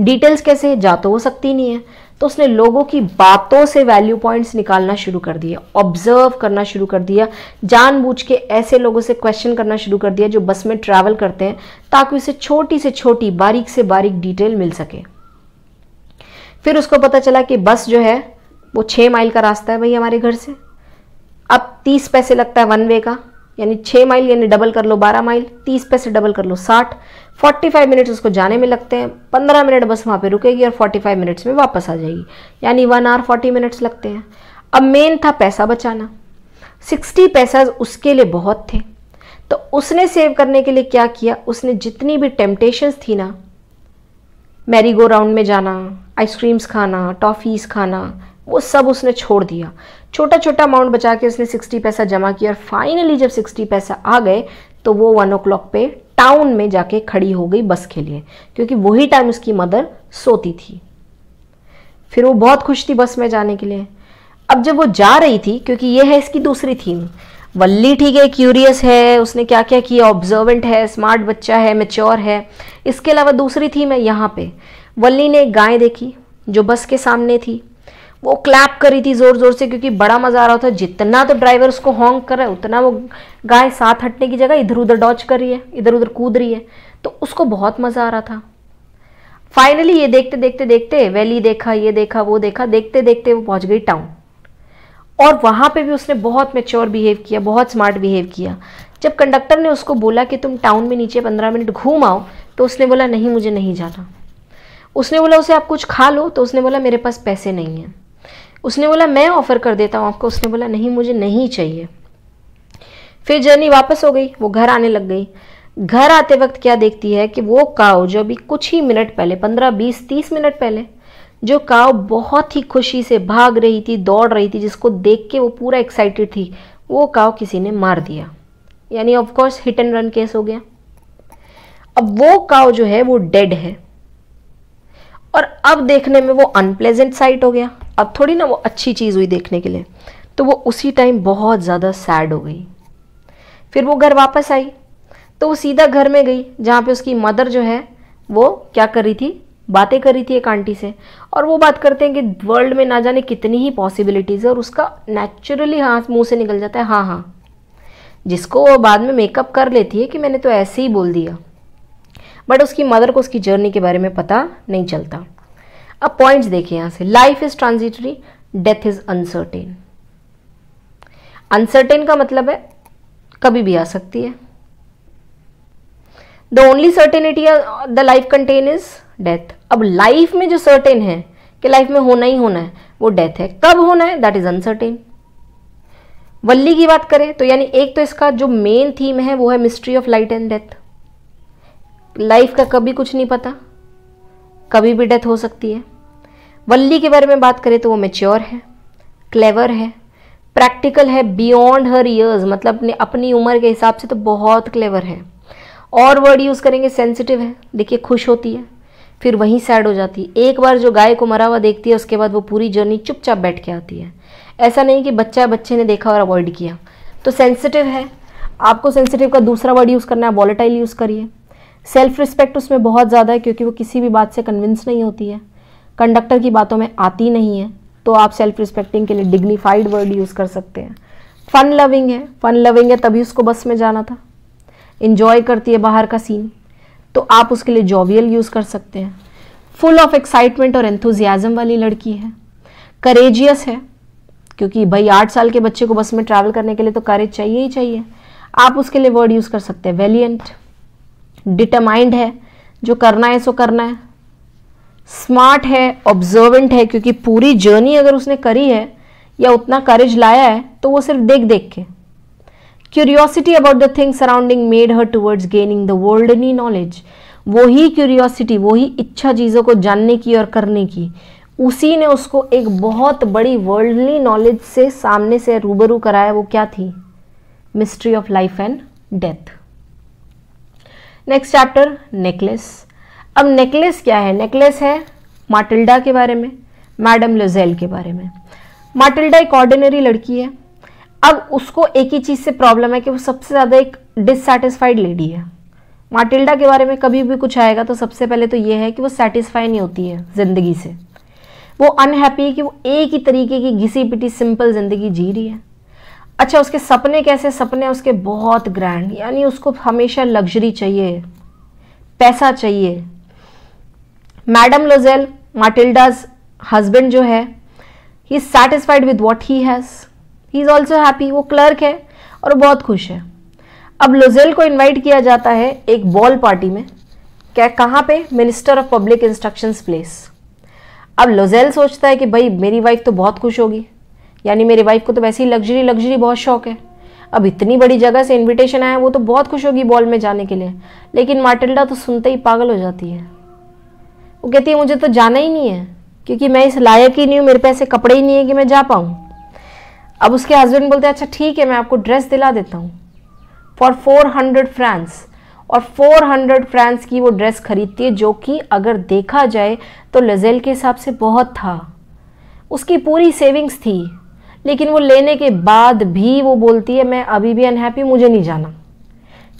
डिटेल्स कैसे जा तो हो सकती नहीं है तो उसने लोगों की बातों से वैल्यू पॉइंट्स निकालना शुरू कर दिया ऑब्जर्व करना शुरू कर दिया जानबूझ के ऐसे लोगों से क्वेश्चन करना शुरू कर दिया जो बस में ट्रैवल करते हैं ताकि उसे छोटी से छोटी बारीक से बारीक डिटेल मिल सके फिर उसको पता चला कि बस जो है वो छः माइल का रास्ता है भाई हमारे घर से अब तीस पैसे लगता है वन वे का यानी छः माइल यानी डबल कर लो बारह माइल तीस पैसे डबल कर लो साठ फोर्टी फाइव मिनट्स उसको जाने में लगते हैं पंद्रह मिनट बस वहाँ पे रुकेगी और फोर्टी फाइव मिनट्स में वापस आ जाएगी यानी वन आवर फोर्टी मिनट्स लगते हैं अब मेन था पैसा बचाना सिक्सटी पैसा उसके लिए बहुत थे तो उसने सेव करने के लिए क्या किया उसने जितनी भी टेम्पटेशंस थी ना मैरी गो राउंड में जाना आइसक्रीम्स खाना टॉफ़ीज़ खाना वो सब उसने छोड़ दिया छोटा छोटा अमाउंट बचा के उसने सिक्सटी पैसा जमा किया और फाइनली जब सिक्सटी पैसा आ गए तो वो वन ओ पे टाउन में जाके खड़ी हो गई बस के लिए क्योंकि वही टाइम उसकी मदर सोती थी फिर वो बहुत खुश थी बस में जाने के लिए अब जब वो जा रही थी क्योंकि ये है इसकी दूसरी थीम वल्ली ठीक है क्यूरियस है उसने क्या क्या किया ऑब्जर्वेंट है स्मार्ट बच्चा है मेच्योर है इसके अलावा दूसरी थीम है यहाँ पे वल्ली ने एक गाय देखी जो बस के सामने थी वो क्लैप करी थी ज़ोर ज़ोर से क्योंकि बड़ा मज़ा आ रहा था जितना तो ड्राइवर उसको हॉन्ग कर रहा है उतना वो गाय साथ हटने की जगह इधर उधर डॉच कर रही है इधर उधर कूद रही है तो उसको बहुत मज़ा आ रहा था फाइनली ये देखते देखते देखते वैली देखा ये देखा वो देखा देखते देखते वो पहुंच गई टाउन और वहाँ पे भी उसने बहुत मेच्योर बिहेव किया बहुत स्मार्ट बिहेव किया जब कंडक्टर ने उसको बोला कि तुम टाउन में नीचे पंद्रह मिनट घूम आओ तो उसने बोला नहीं मुझे नहीं जाना उसने बोला उसे आप कुछ खा लो तो उसने बोला मेरे पास पैसे नहीं हैं उसने बोला मैं ऑफ़र कर देता हूँ आपको उसने बोला नहीं मुझे नहीं चाहिए फिर जर्नी वापस हो गई वो घर आने लग गई घर आते वक्त क्या देखती है कि वो काव जो अभी कुछ ही मिनट पहले पंद्रह बीस तीस मिनट पहले जो काव बहुत ही खुशी से भाग रही थी दौड़ रही थी जिसको देख के वो पूरा एक्साइटेड थी वो काव किसी ने मार दिया यानी of course hit and run case हो गया अब वो काव जो है वो डेड है और अब देखने में वो अनप्लेजेंट साइट हो गया अब थोड़ी ना वो अच्छी चीज़ हुई देखने के लिए तो वो उसी टाइम बहुत ज़्यादा सैड हो गई फिर वो घर वापस आई तो वो सीधा घर में गई जहाँ पे उसकी मदर जो है वो क्या कर रही थी बातें कर रही थी एक आंटी से और वो बात करते हैं कि वर्ल्ड में ना जाने कितनी ही पॉसिबिलिटीज़ है और उसका नेचुरली हाँ मुंह से निकल जाता है हाँ हाँ जिसको वो बाद में मेकअप कर लेती है कि मैंने तो ऐसे ही बोल दिया बट उसकी मदर को उसकी जर्नी के बारे में पता नहीं चलता अब पॉइंट्स देखें यहाँ से life is transitory death is uncertain uncertain का मतलब है कभी भी आ सकती है the only certainty the life contain is death अब लाइफ में जो सर्टेन है कि लाइफ में होना ही होना है वो डेथ है कब होना है दैट इज अनसर्टेन वल्ली की बात करें तो यानी एक तो इसका जो मेन थीम है वो है mystery of light and death life का कभी कुछ नहीं पता कभी भी डेथ हो सकती है वल्ली के बारे में बात करें तो वो मेच्योर है क्लेवर है प्रैक्टिकल है बियॉन्ड हर ईयर्स मतलब अपने अपनी उम्र के हिसाब से तो बहुत क्लेवर है और वर्ड यूज़ करेंगे सेंसिटिव है देखिए खुश होती है फिर वहीं सैड हो जाती है एक बार जो गाय को मरा हुआ देखती है उसके बाद वो पूरी जर्नी चुपचाप बैठ के आती है ऐसा नहीं कि बच्चा बच्चे ने देखा और अवॉइड किया तो सेंसिटिव है आपको सेंसिटिव का दूसरा वर्ड यूज़ करना है वॉलेटाइल यूज़ करिए सेल्फ रिस्पेक्ट उसमें बहुत ज़्यादा है क्योंकि वो किसी भी बात से कन्विंस नहीं होती है कंडक्टर की बातों में आती नहीं है तो आप सेल्फ रिस्पेक्टिंग के लिए डिग्निफाइड वर्ड यूज़ कर सकते हैं फ़न लविंग है फ़न लविंग है तभी उसको बस में जाना था इन्जॉय करती है बाहर का सीन तो आप उसके लिए जॉवियल यूज़ कर सकते हैं फुल ऑफ एक्साइटमेंट और एंथुजियाज़म वाली लड़की है करेजियस है क्योंकि भाई आठ साल के बच्चे को बस में ट्रैवल करने के लिए तो करेज चाहिए ही चाहिए आप उसके लिए वर्ड यूज़ कर सकते हैं वेलियंट डिटरमाइंड है जो करना है सो करना है स्मार्ट है ऑब्जर्वेंट है क्योंकि पूरी जर्नी अगर उसने करी है या उतना करेज लाया है तो वो सिर्फ देख देख के curiosity about the thing surrounding made her towards gaining the world नी नॉलेज वही क्यूरियोसिटी वही इच्छा चीज़ों को जानने की और करने की उसी ने उसको एक बहुत बड़ी वर्ल्डली नॉलेज से सामने से रूबरू कराया वो क्या थी mystery of life and death next chapter necklace अब नेकलेस क्या है नेकलेस है माटिल्डा के बारे में मैडम लोजेल के बारे में माटिल्डा एक ऑर्डिनरी लड़की है अब उसको एक ही चीज़ से प्रॉब्लम है कि वो सबसे ज़्यादा एक डिससेटिस्फाइड लेडी है माटिल्डा के बारे में कभी भी कुछ आएगा तो सबसे पहले तो ये है कि वो सेटिस्फाई नहीं होती है ज़िंदगी से वो अनहैप्पी है कि वो एक ही तरीके की घिसी पिटी सिंपल ज़िंदगी जी रही है अच्छा उसके सपने कैसे सपने उसके बहुत ग्रैंड यानी उसको हमेशा लग्जरी चाहिए पैसा चाहिए मैडम लोजेल माटिल्डाज हस्बैंड जो है he is satisfied with what he has he is also happy वो क्लर्क है और बहुत खुश है अब लोजेल को इनवाइट किया जाता है एक बॉल पार्टी में क्या कहाँ पे minister of public instructions place अब लोजेल सोचता है कि भाई मेरी वाइफ तो बहुत खुश होगी यानी मेरी वाइफ को तो वैसे ही लग्जरी लग्जरी बहुत शौक है अब इतनी बड़ी जगह से इनविटेशन आया वो तो बहुत खुश होगी बॉल में जाने के लिए लेकिन मार्टिल्डा तो सुनते ही पागल हो जाती है वो कहती है मुझे तो जाना ही नहीं है क्योंकि मैं इस लायक ही नहीं हूँ मेरे पैसे कपड़े ही नहीं है कि मैं जा पाऊँ अब उसके हस्बैंड बोलते हैं अच्छा ठीक है मैं आपको ड्रेस दिला देता हूँ फॉर फोर हंड्रेड फ्रांस और फोर हंड्रेड फ्रांस की वो ड्रेस खरीदती है जो कि अगर देखा जाए तो लजेल के हिसाब से बहुत था उसकी पूरी सेविंग्स थी लेकिन वो लेने के बाद भी वो बोलती है मैं अभी भी अनहैप्पी मुझे नहीं जाना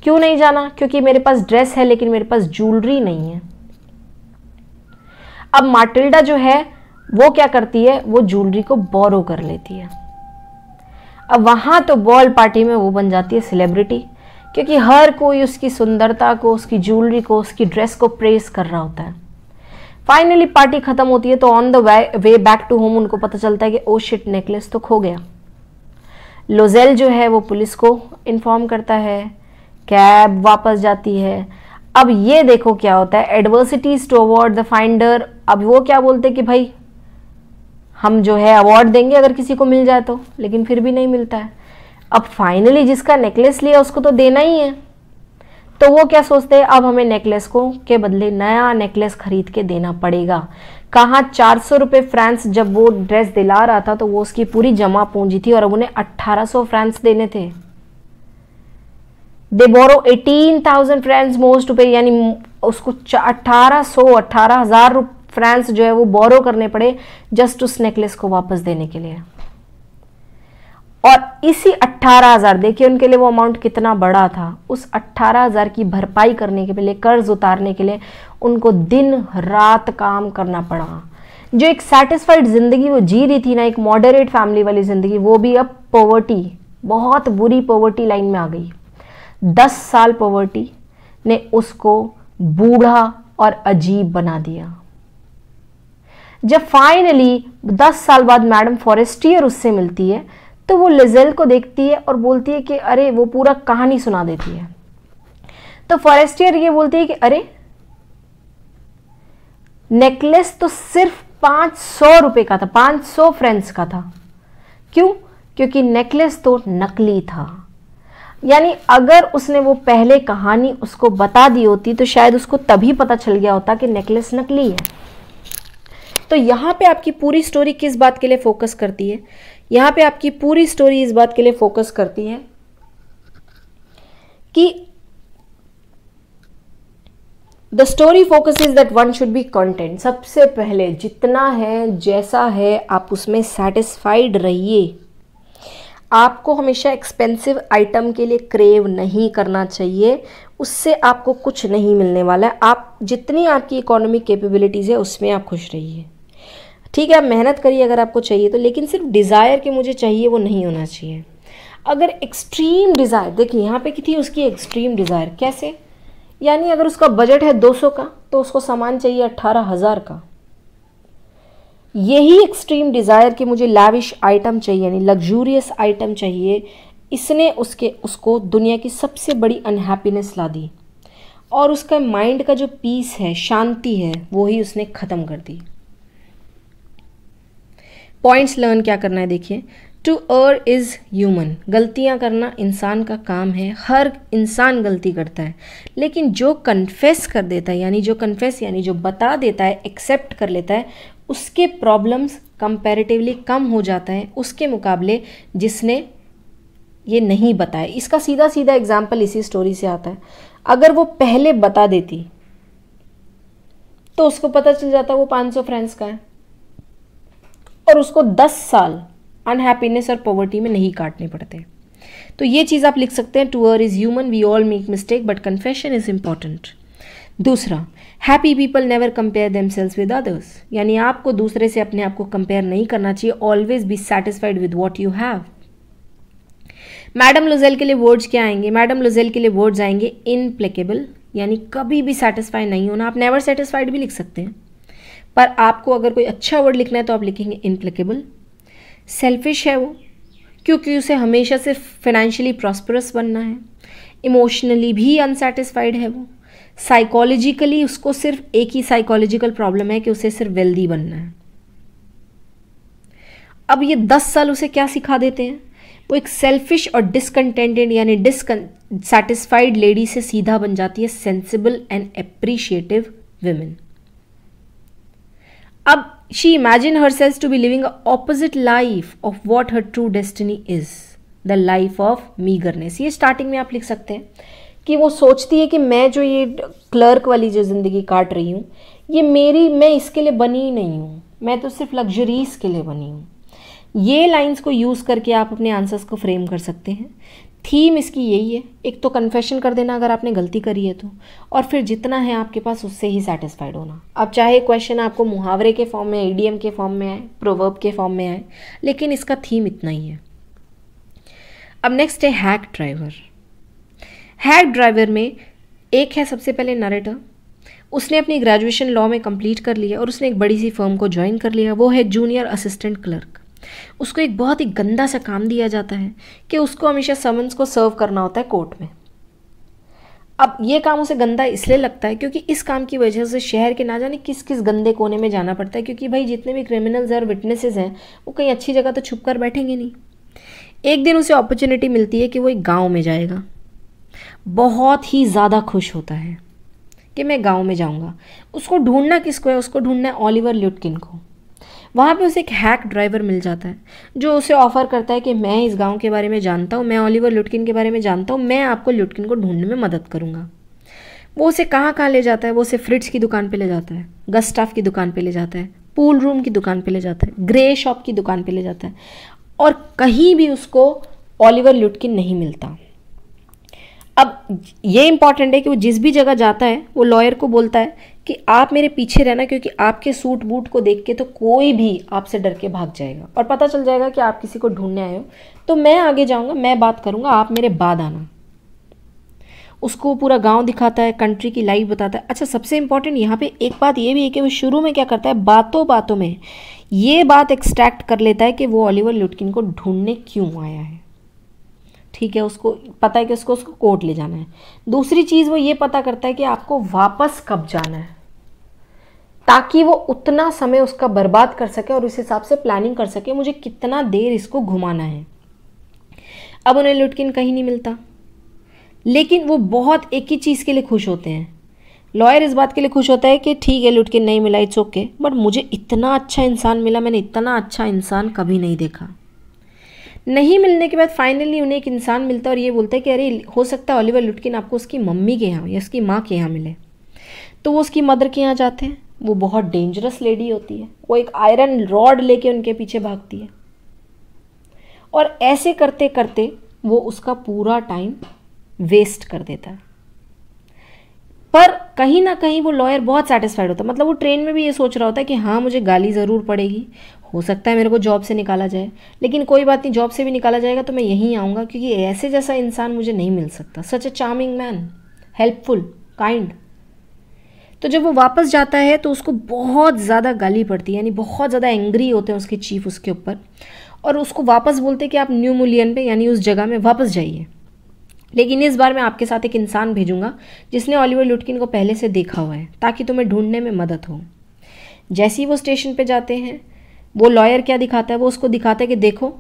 क्यों नहीं जाना क्योंकि मेरे पास ड्रेस है लेकिन मेरे पास ज्वेलरी नहीं है अब मार्टिल्डा जो है वो क्या करती है वो ज्वेलरी को बोरो कर लेती है अब वहां तो बॉल पार्टी में वो बन जाती है सेलिब्रिटी क्योंकि हर कोई उसकी सुंदरता को उसकी ज्वेलरी को उसकी ड्रेस को प्रेस कर रहा होता है फाइनली पार्टी खत्म होती है तो on the way back to home उनको पता चलता है कि ओ शिट नेकलेस तो खो गया लोजेल जो है वो पुलिस को इन्फॉर्म करता है कैब वापस जाती है अब ये देखो क्या होता है adversities to award the finder अब वो क्या बोलते हैं कि भाई हम जो है अवार्ड देंगे अगर किसी को मिल जाए तो लेकिन फिर भी नहीं मिलता है अब फाइनली जिसका नेकलेस लिया उसको तो देना ही है तो वो क्या सोचते हैं अब हमें नेकलेस को के बदले नया नेकलेस खरीद के देना पड़ेगा कहाँ चार सौ रुपये फ्रांस जब वो ड्रेस दिला रहा था तो वो उसकी पूरी जमा पूंजी थी और अब उन्हें अट्ठारह सौ फ्रांस देने थे they borrow eighteen thousand francs most पे यानी उसको अट्ठारह सौ अट्ठारह हज़ार फ्रांस जो है वो बोरो करने पड़े जस्ट उस नेकलेस को वापस देने के लिए और इसी 18,000 देखिए उनके लिए वो अमाउंट कितना बड़ा था उस 18,000 की भरपाई करने के लिए कर्ज उतारने के लिए उनको दिन रात काम करना पड़ा जो एक सेटिस्फाइड ज़िंदगी वो जी रही थी ना एक मॉडरेट फैमिली वाली ज़िंदगी वो भी अब पॉवर्टी बहुत बुरी पॉवर्टी लाइन में आ गई दस साल पॉवर्टी ने उसको बूढ़ा और अजीब बना दिया जब फाइनली दस साल बाद मैडम फॉरेस्टियर उससे मिलती है तो वो लिजेल को देखती है और बोलती है कि अरे वो पूरा कहानी सुना देती है तो फॉरेस्टियर ये बोलती है कि अरे नेकलेस तो सिर्फ पांच सौ रुपए का था पांच सौ फ्रेंड्स का था क्यों क्योंकि नेकलेस तो नकली था यानी अगर उसने वो पहले कहानी उसको बता दी होती तो शायद उसको तभी पता चल गया होता कि नेकलेस नकली है तो यहां पे आपकी पूरी स्टोरी किस बात के लिए फोकस करती है यहाँ पे आपकी पूरी स्टोरी इस बात के लिए फोकस करती है कि the story focus is that one should be content सबसे पहले जितना है जैसा है आप उसमें सेटिस्फाइड रहिए आपको हमेशा एक्सपेंसिव आइटम के लिए क्रेव नहीं करना चाहिए उससे आपको कुछ नहीं मिलने वाला है आप जितनी आपकी इकोनॉमिक कैपेबिलिटीज़ है उसमें आप खुश रहिए ठीक है आप मेहनत करिए अगर आपको चाहिए तो लेकिन सिर्फ डिज़ायर के मुझे चाहिए वो नहीं होना चाहिए अगर एक्सट्रीम डिज़ायर देखिए यहाँ पे की थी उसकी एक्सट्रीम डिज़ायर कैसे यानी अगर उसका बजट है 200 का तो उसको सामान चाहिए अट्ठारह हज़ार का यही एक्सट्रीम डिज़ायर के मुझे लाविश आइटम चाहिए यानी लग्जूरियस आइटम चाहिए इसने उसके उसको दुनिया की सबसे बड़ी अनहैप्पीनेस ला दी और उसका माइंड का जो पीस है शांति है वो ही उसने ख़त्म कर दी पॉइंट्स लर्न क्या करना है देखिए टू अर इज़ ह्यूमन गलतियाँ करना इंसान का काम है हर इंसान गलती करता है लेकिन जो कन्फेस कर देता है यानी जो कन्फेस यानी जो बता देता है एक्सेप्ट कर लेता है उसके प्रॉब्लम्स कंपेरेटिवली कम हो जाता है उसके मुकाबले जिसने ये नहीं बताया इसका सीधा सीधा एग्जाम्पल इसी स्टोरी से आता है अगर वो पहले बता देती तो उसको पता चल जाता वो 500 फ्रेंड्स का है और उसको दस साल अनहैप्पीनेस और पॉवर्टी में नहीं काटने पड़ते तो ये चीज़ आप लिख सकते हैं to err is human we all make mistake but confession is important दूसरा happy people never compare themselves with others यानी आपको दूसरे से अपने आप को कंपेयर नहीं करना चाहिए always be satisfied with what you have madam Loisel के लिए वर्ड्स क्या आएंगे मैडम लुजेल के लिए वर्ड्स आएंगे इनप्लेकेबल यानी कभी भी सेटिस्फाई नहीं होना आप नेवर सेटिस्फाइड भी लिख सकते हैं पर आपको अगर कोई अच्छा वर्ड लिखना है तो आप लिखेंगे इम्प्लिकेबल सेल्फिश है वो क्योंकि उसे हमेशा सिर्फ फाइनेंशियली प्रॉस्परस बनना है इमोशनली भी अनसेटिस्फाइड है वो साइकोलॉजिकली उसको सिर्फ एक ही साइकोलॉजिकल प्रॉब्लम है कि उसे सिर्फ वेल्दी बनना है अब ये दस साल उसे क्या सिखा देते हैं वो एक सेल्फिश और डिसकंटेंटेड यानी डिसकन सेटिस्फाइड लेडी से सीधा बन जाती है सेंसिबल एंड अप्रिशिएटिव वेमेन अब imagine herself to be living a opposite life of what her true destiny is the life of meagreness ये स्टार्टिंग में आप लिख सकते हैं कि वो सोचती है कि मैं जो ये क्लर्क वाली जो ज़िंदगी काट रही हूँ ये मेरी मैं इसके लिए बनी ही नहीं हूँ मैं तो सिर्फ लग्जरीज के लिए बनी हूँ ये लाइंस को यूज़ करके आप अपने आंसर्स को फ्रेम कर सकते हैं थीम इसकी यही है एक तो कन्फेशन कर देना अगर आपने गलती करी है तो और फिर जितना है आपके पास उससे ही सेटिस्फाइड होना अब चाहे क्वेश्चन आपको मुहावरे के फॉर्म में ईडीएम के फॉर्म में आए प्रोवर्ब के फॉर्म में आए लेकिन इसका थीम इतना ही है अब नेक्स्ट है हैक ड्राइवर हैक ड्राइवर में एक है सबसे पहले नरेटर उसने अपनी ग्रेजुएशन लॉ में कंप्लीट कर लिया और उसने एक बड़ी सी फर्म को ज्वाइन कर लिया वो है जूनियर असिस्टेंट क्लर्क उसको एक बहुत ही गंदा सा काम दिया जाता है कि उसको हमेशा समन्स को सर्व करना होता है कोर्ट में अब ये काम उसे गंदा इसलिए लगता है क्योंकि इस काम की वजह से शहर के ना जाने किस किस गंदे कोने में जाना पड़ता है क्योंकि भाई जितने भी क्रिमिनल्स और विटनेसेस हैं वो कहीं अच्छी जगह तो छुप कर बैठेंगे नहीं एक दिन उसे अपॉर्चुनिटी मिलती है कि वो एक गाँव में जाएगा बहुत ही ज़्यादा खुश होता है कि मैं गाँव में जाऊँगा उसको ढूंढना किसको है उसको ढूंढना है ऑलिवर ल्यूटकिन को वहाँ पे उसे एक हैक ड्राइवर मिल जाता है जो उसे ऑफर करता है कि मैं इस गांव के बारे में जानता हूँ मैं ओलिवर लुटकिन के बारे में जानता हूँ मैं आपको लुटकिन को ढूंढने में मदद करूँगा वो उसे कहाँ कहाँ ले जाता है वो उसे फ्रिट्स की दुकान पर ले जाता है गस्टाफ की दुकान पर ले जाता है पूल रूम की दुकान पर ले जाता है ग्रे शॉप की दुकान पर ले जाता है और कहीं भी उसको ओलिवर लुटकिन नहीं मिलता अब ये इम्पॉर्टेंट है कि वो जिस भी जगह जाता है वो लॉयर को बोलता है कि आप मेरे पीछे रहना क्योंकि आपके सूट बूट को देख के तो कोई भी आपसे डर के भाग जाएगा और पता चल जाएगा कि आप किसी को ढूंढने आए हो तो मैं आगे जाऊँगा मैं बात करूँगा आप मेरे बाद आना उसको पूरा गांव दिखाता है कंट्री की लाइफ बताता है अच्छा सबसे इंपॉर्टेंट यहाँ पे एक बात ये भी है कि वो शुरू में क्या करता है बातों बातों में ये बात एक्सट्रैक्ट कर लेता है कि वो ऑलिवर लुटकिन को ढूंढने क्यों आया है ठीक है उसको पता है कि उसको उसको कोर्ट ले जाना है दूसरी चीज़ वो ये पता करता है कि आपको वापस कब जाना है ताकि वो उतना समय उसका बर्बाद कर सके और उस हिसाब से प्लानिंग कर सके मुझे कितना देर इसको घुमाना है अब उन्हें लुटकिन कहीं नहीं मिलता लेकिन वो बहुत एक ही चीज़ के लिए खुश होते हैं लॉयर इस बात के लिए खुश होता है कि ठीक है लुटकिन नहीं मिला इट्स ओके बट मुझे इतना अच्छा इंसान मिला मैंने इतना अच्छा इंसान कभी नहीं देखा नहीं मिलने के बाद फाइनली उन्हें एक इंसान मिलता है और ये बोलता है कि अरे हो सकता है ऑलिवर लुटकिन आपको उसकी मम्मी के यहाँ या उसकी माँ के यहाँ मिले तो वो उसकी मदर के यहाँ जाते हैं वो बहुत डेंजरस लेडी होती है वो एक आयरन रॉड लेके उनके पीछे भागती है और ऐसे करते करते वो उसका पूरा टाइम वेस्ट कर देता है पर कहीं ना कहीं वो लॉयर बहुत सेटिस्फाइड होता है मतलब वो ट्रेन में भी ये सोच रहा होता है कि हाँ मुझे गाली ज़रूर पड़ेगी हो सकता है मेरे को जॉब से निकाला जाए लेकिन कोई बात नहीं जॉब से भी निकाला जाएगा तो मैं यहीं आऊँगा क्योंकि ऐसे जैसा इंसान मुझे नहीं मिल सकता such a charming man helpful kind तो जब वो वापस जाता है तो उसको बहुत ज़्यादा गाली पड़ती है यानी बहुत ज़्यादा एंग्री होते हैं उसके चीफ उसके ऊपर और उसको वापस बोलते हैं कि आप न्यू मुलियन पे यानी उस जगह में वापस जाइए लेकिन इस बार मैं आपके साथ एक इंसान भेजूंगा जिसने ऑलिवर लुटकिन को पहले से देखा हुआ है ताकि तुम्हें ढूंढने में मदद हो जैसे ही वो स्टेशन पे जाते हैं वो लॉयर क्या दिखाता है वो उसको दिखाता है कि देखो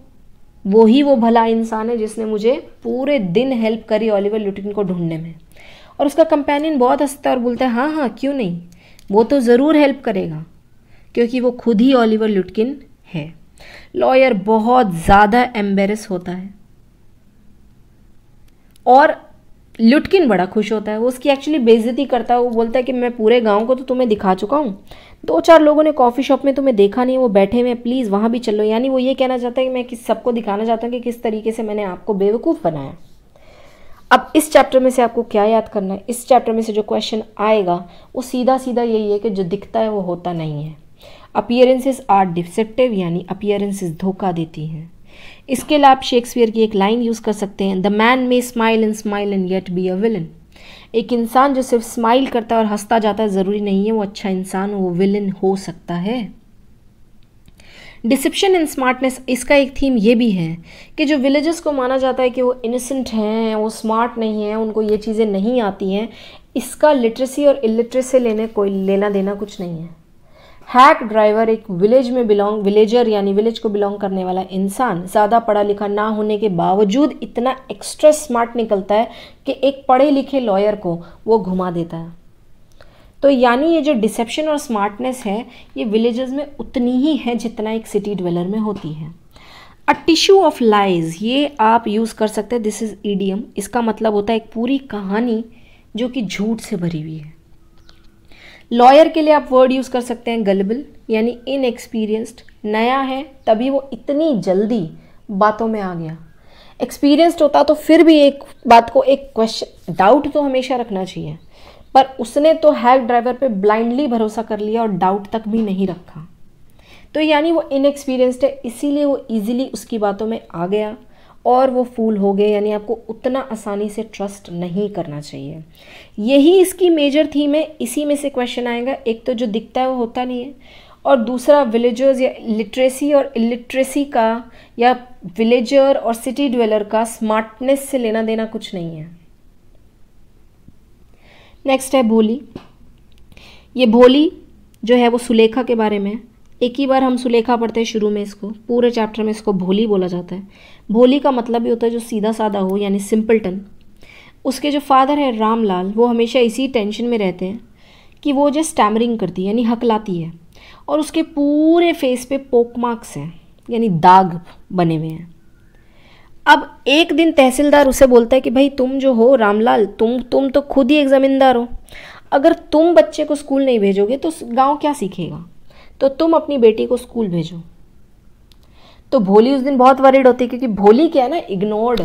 वो ही वो भला इंसान है जिसने मुझे पूरे दिन हेल्प करी ऑलिवर लुटकिन को ढूंढने में और उसका कंपेनियन बहुत हंसता है और बोलता है हाँ हाँ क्यों नहीं वो तो ज़रूर हेल्प करेगा क्योंकि वो खुद ही ऑलिवर लुटकिन है लॉयर बहुत ज़्यादा एम्बेरस होता है और लुटकिन बड़ा खुश होता है वो उसकी एक्चुअली बेइज्जती करता है वो बोलता है कि मैं पूरे गांव को तो तुम्हें दिखा चुका हूँ दो चार लोगों ने कॉफ़ी शॉप में तुम्हें देखा नहीं वो बैठे हुए प्लीज़ वहाँ भी चलो यानी वो ये कहना चाहता है कि मैं किस सबको दिखाना चाहता हूँ कि किस तरीके से मैंने आपको बेवकूफ़ बनाया अब इस चैप्टर में से आपको क्या याद करना है इस चैप्टर में से जो क्वेश्चन आएगा वो सीधा सीधा यही है कि जो दिखता है वो होता नहीं है अपियरेंसेस आर डिसेप्टिव यानी अपियरेंसेस धोखा देती हैं इसके लिए आप शेक्सपियर की एक लाइन यूज़ कर सकते हैं the man may smile and smile and yet be a villain एक इंसान जो सिर्फ स्माइल करता है और हंसता जाता है ज़रूरी नहीं है वो अच्छा इंसान वो विलन हो सकता है डिसिप्शन एंड स्मार्टनेस इसका एक थीम ये भी है कि जो विलेजेस को माना जाता है कि वो इनोसेंट हैं वो स्मार्ट नहीं हैं उनको ये चीज़ें नहीं आती हैं इसका लिटरेसी और इलिटरेसी से लेने कोई लेना देना कुछ नहीं है हैक ड्राइवर एक विलेज में बिलोंग विलेजर यानी विलेज को बिलोंग करने वाला इंसान ज़्यादा पढ़ा लिखा ना होने के बावजूद इतना एक्स्ट्रा स्मार्ट निकलता है कि एक पढ़े लिखे लॉयर को वो घुमा देता है तो यानी ये जो डिसेप्शन और स्मार्टनेस है ये विलेजेस में उतनी ही है जितना एक सिटी ड्वेलर में होती है अ टिश्यू ऑफ लाइज ये आप यूज़ कर सकते हैं दिस इज़ ईडियम इसका मतलब होता है एक पूरी कहानी जो कि झूठ से भरी हुई है लॉयर के लिए आप वर्ड यूज़ कर सकते हैं गलबल यानी इनएक्सपीरियंस्ड नया है तभी वो इतनी जल्दी बातों में आ गया एक्सपीरियंस्ड होता तो फिर भी एक बात को एक क्वेश्चन डाउट तो हमेशा रखना चाहिए पर उसने तो हैक ड्राइवर पे ब्लाइंडली भरोसा कर लिया और डाउट तक भी नहीं रखा तो यानी वो इनएक्सपीरियंस्ड है इसीलिए वो ईजिली उसकी बातों में आ गया और वो फूल हो गए यानी आपको उतना आसानी से ट्रस्ट नहीं करना चाहिए यही इसकी मेजर थीम है इसी में से क्वेश्चन आएगा एक तो जो दिखता है वो होता नहीं है और दूसरा विलेजर्स या लिटरेसी और इलिटरेसी का या विलेजर और सिटी ड्वेलर का स्मार्टनेस से लेना देना कुछ नहीं है नेक्स्ट है भोली ये भोली जो है वो सुलेखा के बारे में है एक ही बार हम सुलेखा पढ़ते हैं शुरू में इसको पूरे चैप्टर में इसको भोली बोला जाता है भोली का मतलब ये होता है जो सीधा साधा हो यानी सिंपलटन उसके जो फादर है रामलाल वो हमेशा इसी टेंशन में रहते हैं कि वो जो स्टैमरिंग करती है यानी हकलाती है और उसके पूरे फेस पे पोक मार्क्स हैं यानी दाग बने हुए हैं अब एक दिन तहसीलदार उसे बोलता है कि भाई तुम जो हो रामलाल तुम तुम तो खुद ही एक ज़मींदार हो अगर तुम बच्चे को स्कूल नहीं भेजोगे तो गांव क्या सीखेगा तो तुम अपनी बेटी को स्कूल भेजो तो भोली उस दिन बहुत वरीड होती है क्योंकि भोली क्या है ना इग्नोर्ड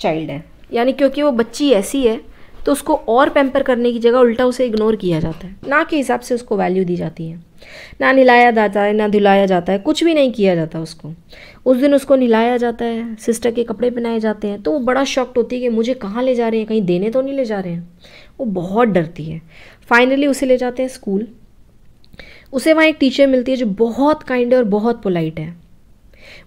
चाइल्ड है यानी क्योंकि वो बच्ची ऐसी है तो उसको और पैम्पर करने की जगह उल्टा उसे इग्नोर किया जाता है ना के हिसाब से उसको वैल्यू दी जाती है ना नहलाया जाता है ना धुलाया जाता है कुछ भी नहीं किया जाता उसको उस दिन उसको नहलाया जाता है सिस्टर के कपड़े पहनाए जाते हैं तो वो बड़ा शॉक्ट होती है कि मुझे कहाँ ले जा रहे हैं कहीं देने तो नहीं ले जा रहे हैं वो बहुत डरती है फाइनली उसे ले जाते हैं स्कूल उसे वहाँ एक टीचर मिलती है जो बहुत काइंड और बहुत पोलाइट है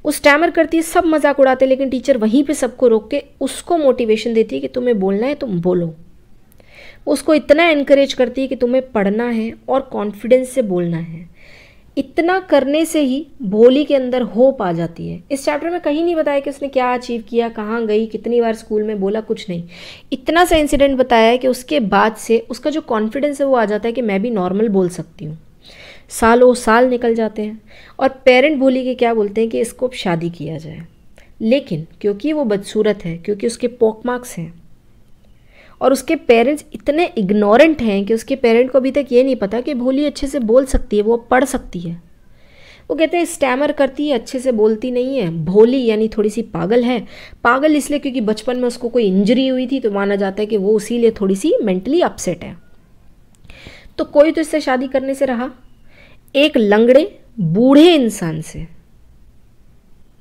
वो स्टैमर करती है सब मजाक उड़ाते हैं लेकिन टीचर वहीं पे सबको रोक के उसको मोटिवेशन देती है कि तुम्हें बोलना है तुम बोलो उसको इतना इनक्रेज करती है कि तुम्हें पढ़ना है और कॉन्फिडेंस से बोलना है इतना करने से ही भोली के अंदर होप आ जाती है इस चैप्टर में कहीं नहीं बताया कि उसने क्या अचीव किया कहाँ गई कितनी बार स्कूल में बोला कुछ नहीं इतना सा इंसिडेंट बताया है कि उसके बाद से उसका जो कॉन्फिडेंस है वो आ जाता है कि मैं भी नॉर्मल बोल सकती हूँ सालों साल निकल जाते हैं और पेरेंट भोली के क्या बोलते हैं कि इसको शादी किया जाए लेकिन क्योंकि वो बदसूरत है क्योंकि उसके पॉक मार्क्स हैं और उसके पेरेंट्स इतने इग्नोरेंट हैं कि उसके पेरेंट को अभी तक ये नहीं पता कि भोली अच्छे से बोल सकती है वो पढ़ सकती है वो कहते हैं स्टैमर करती है अच्छे से बोलती नहीं है भोली यानी थोड़ी सी पागल है पागल इसलिए क्योंकि बचपन में उसको कोई इंजरी हुई थी तो माना जाता है कि वो उसी लिए थोड़ी सी मेंटली अपसेट है तो कोई तो इससे शादी करने से रहा एक लंगड़े बूढ़े इंसान से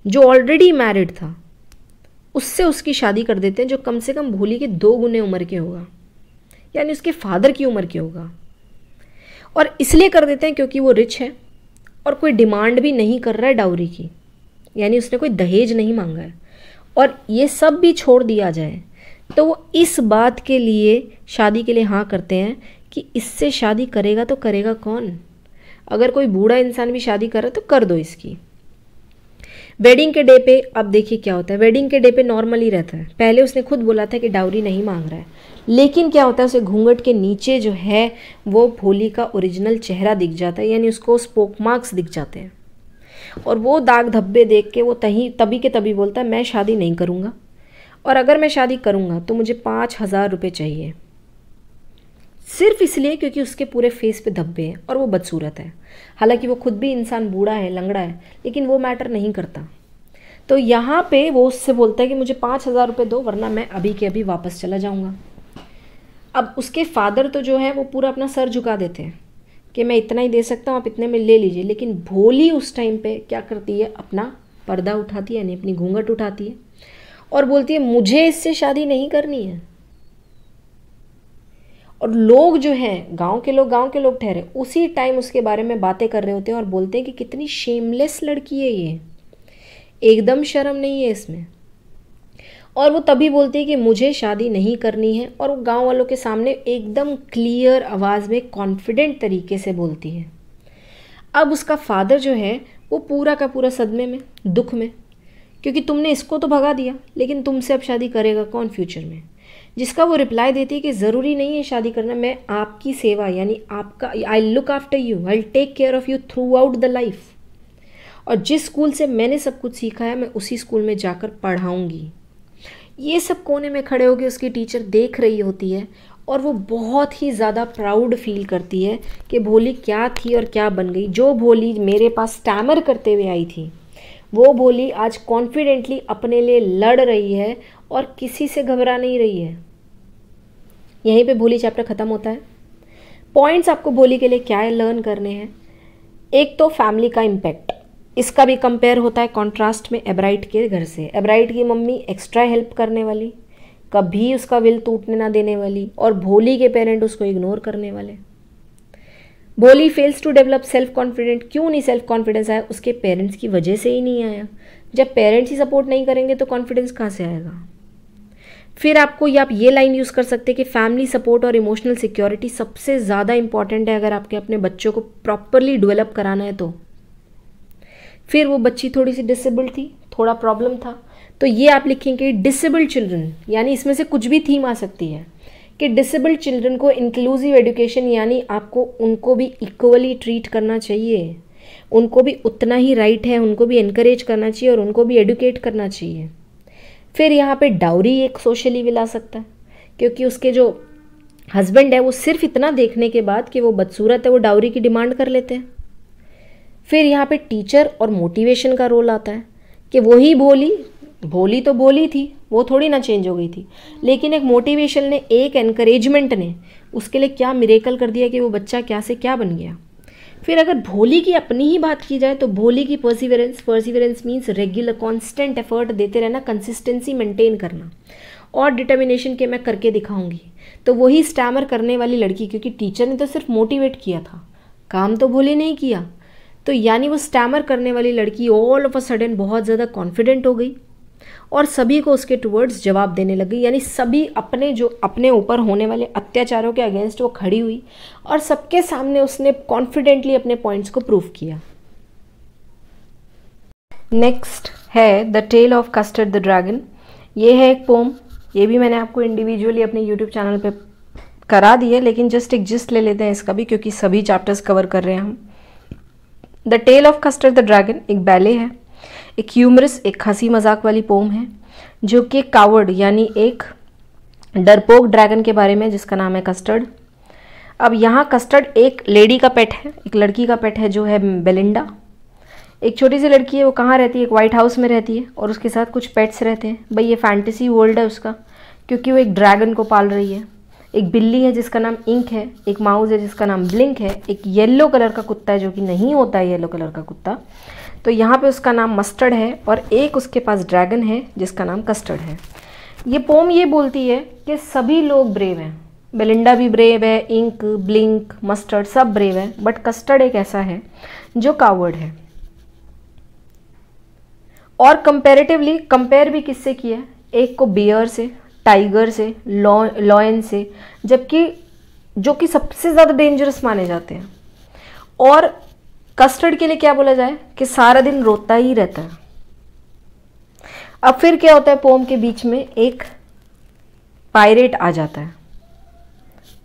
जो ऑलरेडी मैरिड था उससे उसकी शादी कर देते हैं जो कम से कम भोली के दो गुने उम्र के होगा यानी उसके फादर की उम्र के होगा और इसलिए कर देते हैं क्योंकि वो रिच है और कोई डिमांड भी नहीं कर रहा है डाउरी की यानी उसने कोई दहेज नहीं मांगा है और ये सब भी छोड़ दिया जाए तो वो इस बात के लिए शादी के लिए हाँ करते हैं कि इससे शादी करेगा तो करेगा कौन अगर कोई बूढ़ा इंसान भी शादी कर रहा है तो कर दो इसकी वेडिंग के डे पे अब देखिए क्या होता है वेडिंग के डे पे नॉर्मल ही रहता है पहले उसने खुद बोला था कि डाउरी नहीं मांग रहा है लेकिन क्या होता है उसे घूंघट के नीचे जो है वो भोली का ओरिजिनल चेहरा दिख जाता है यानी उसको स्पोक मार्क्स दिख जाते हैं और वो दाग धब्बे देख के वो तहीं तभी के तभी बोलता है मैं शादी नहीं करूँगा और अगर मैं शादी करूँगा तो मुझे पाँच हज़ार रुपये चाहिए सिर्फ इसलिए क्योंकि उसके पूरे फेस पे धब्बे हैं और वो बदसूरत है हालांकि वो खुद भी इंसान बूढ़ा है लंगड़ा है लेकिन वो मैटर नहीं करता तो यहाँ पे वो उससे बोलता है कि मुझे पाँच हज़ार रुपये दो वरना मैं अभी के अभी वापस चला जाऊँगा अब उसके फादर तो जो है वो पूरा अपना सर झुका देते हैं कि मैं इतना ही दे सकता हूँ आप इतने में ले लीजिए लेकिन भोली उस टाइम पे क्या करती है अपना पर्दा उठाती है यानी अपनी घूंघट उठाती है और बोलती है मुझे इससे शादी नहीं करनी है और लोग जो हैं गांव के लोग गांव के लोग ठहरे उसी टाइम उसके बारे में बातें कर रहे होते हैं और बोलते हैं कि कितनी शेमलेस लड़की है ये एकदम शर्म नहीं है इसमें और वो तभी बोलती है कि मुझे शादी नहीं करनी है और वो गाँव वालों के सामने एकदम क्लियर आवाज़ में कॉन्फिडेंट तरीके से बोलती है अब उसका फादर जो है वो पूरा का पूरा सदमे में दुख में क्योंकि तुमने इसको तो भगा दिया लेकिन तुमसे अब शादी करेगा कौन फ्यूचर में जिसका वो रिप्लाई देती है कि ज़रूरी नहीं है शादी करना मैं आपकी सेवा यानी आपका I look after you I take care of you throughout the life और जिस स्कूल से मैंने सब कुछ सीखा है मैं उसी स्कूल में जाकर पढ़ाऊँगी ये सब कोने में खड़े होकर उसकी टीचर देख रही होती है और वो बहुत ही ज़्यादा प्राउड फील करती है कि भोली क्या थी और क्या बन गई जो भोली मेरे पास स्टैमर करते हुए आई थी वो भोली आज कॉन्फिडेंटली अपने लिए लड़ रही है और किसी से घबरा नहीं रही है यहीं पे भोली चैप्टर ख़त्म होता है पॉइंट्स आपको भोली के लिए क्या लर्न करने हैं एक तो फैमिली का इम्पैक्ट इसका भी कंपेयर होता है कॉन्ट्रास्ट में एब्राइट के घर से एब्राइट की मम्मी एक्स्ट्रा हेल्प करने वाली कभी उसका विल टूटने ना देने वाली और भोली के पेरेंट उसको इग्नोर करने वाले Bholi fails to develop self confident क्यों नहीं सेल्फ कॉन्फिडेंस आया उसके पेरेंट्स की वजह से ही नहीं आया जब पेरेंट्स ही सपोर्ट नहीं करेंगे तो कॉन्फिडेंस कहाँ से आएगा फिर आपको या आप ये लाइन यूज़ कर सकते हैं कि फैमिली सपोर्ट और इमोशनल सिक्योरिटी सबसे ज़्यादा इंपॉर्टेंट है अगर आपके अपने बच्चों को प्रॉपरली डेवलप कराना है तो फिर वो बच्ची थोड़ी सी डिसेबल थी थोड़ा प्रॉब्लम था तो ये आप लिखेंगे डिसेबल चिल्ड्रन यानी इसमें से कुछ भी थीम आ सकती है कि डिसेबल चिल्ड्रन को इंक्लूसिव एडुकेशन यानी आपको उनको भी इक्वली ट्रीट करना चाहिए उनको भी उतना ही राइट right है उनको भी इनक्रेज करना चाहिए और उनको भी एडुकेट करना चाहिए फिर यहाँ पे डाउरी एक सोशली ला सकता है क्योंकि उसके जो हस्बैंड है वो सिर्फ इतना देखने के बाद कि वो बदसूरत है वो डाउरी की डिमांड कर लेते हैं फिर यहाँ पे टीचर और मोटिवेशन का रोल आता है कि वही भोली भोली तो भोली थी वो थोड़ी ना चेंज हो गई थी लेकिन एक मोटिवेशन ने एक एनकरेजमेंट ने उसके लिए क्या मिरेकल कर दिया कि वो बच्चा क्या से क्या बन गया फिर अगर भोली की अपनी ही बात की जाए तो भोली की perseverance perseverance means regular constant effort देते रहना कंसिस्टेंसी मेंटेन करना और डिटर्मिनेशन के मैं करके दिखाऊंगी तो वही स्टैमर करने वाली लड़की क्योंकि टीचर ने तो सिर्फ मोटिवेट किया था काम तो भोली नहीं किया तो यानी वो स्टैमर करने वाली लड़की ऑल ऑफ अ सडन बहुत ज़्यादा कॉन्फिडेंट हो गई और सभी को उसके टूवर्ड्स जवाब देने लगी यानी सभी अपने जो अपने ऊपर होने वाले अत्याचारों के अगेंस्ट वो खड़ी हुई और सबके सामने उसने कॉन्फिडेंटली अपने पॉइंट्स को प्रूव किया नेक्स्ट है the tale of Custard the dragon ये है एक पोम ये भी मैंने आपको इंडिविजुअली अपने यूट्यूब चैनल पर करा दी है लेकिन जस्ट एक जिस्ट ले लेते हैं इसका भी क्योंकि सभी चैप्टर्स कवर कर रहे हैं हम the tale of Custard the dragon एक बैले है एक ह्यूमरस एक हंसी मजाक वाली पोम है जो कि कावर्ड यानी एक डरपोक ड्रैगन के बारे में जिसका नाम है कस्टर्ड अब यहाँ कस्टर्ड एक लेडी का पेट है एक लड़की का पेट है जो है बेलिंडा एक छोटी सी लड़की है वो कहाँ रहती है एक वाइट हाउस में रहती है और उसके साथ कुछ पेट्स रहते हैं भाई ये फैंटेसी वर्ल्ड है उसका क्योंकि वो एक ड्रैगन को पाल रही है एक बिल्ली है जिसका नाम इंक है एक माउस है जिसका नाम ब्लिंक है एक येलो कलर का कुत्ता है जो कि नहीं होता है येलो कलर का कुत्ता तो यहाँ पे उसका नाम मस्टर्ड है और एक उसके पास ड्रैगन है जिसका नाम कस्टर्ड है ये पोम ये बोलती है कि सभी लोग ब्रेव हैं बेलिंडा भी ब्रेव है इंक ब्लिंक मस्टर्ड सब ब्रेव है बट कस्टर्ड एक ऐसा है जो कावर्ड है और कंपेरेटिवली कंपेयर भी किससे किया एक को बियर से टाइगर से लॉयन से जबकि जो कि सबसे ज़्यादा डेंजरस माने जाते हैं और कस्टर्ड के लिए क्या बोला जाए कि सारा दिन रोता ही रहता है अब फिर क्या होता है पोम के बीच में एक पायरेट आ जाता है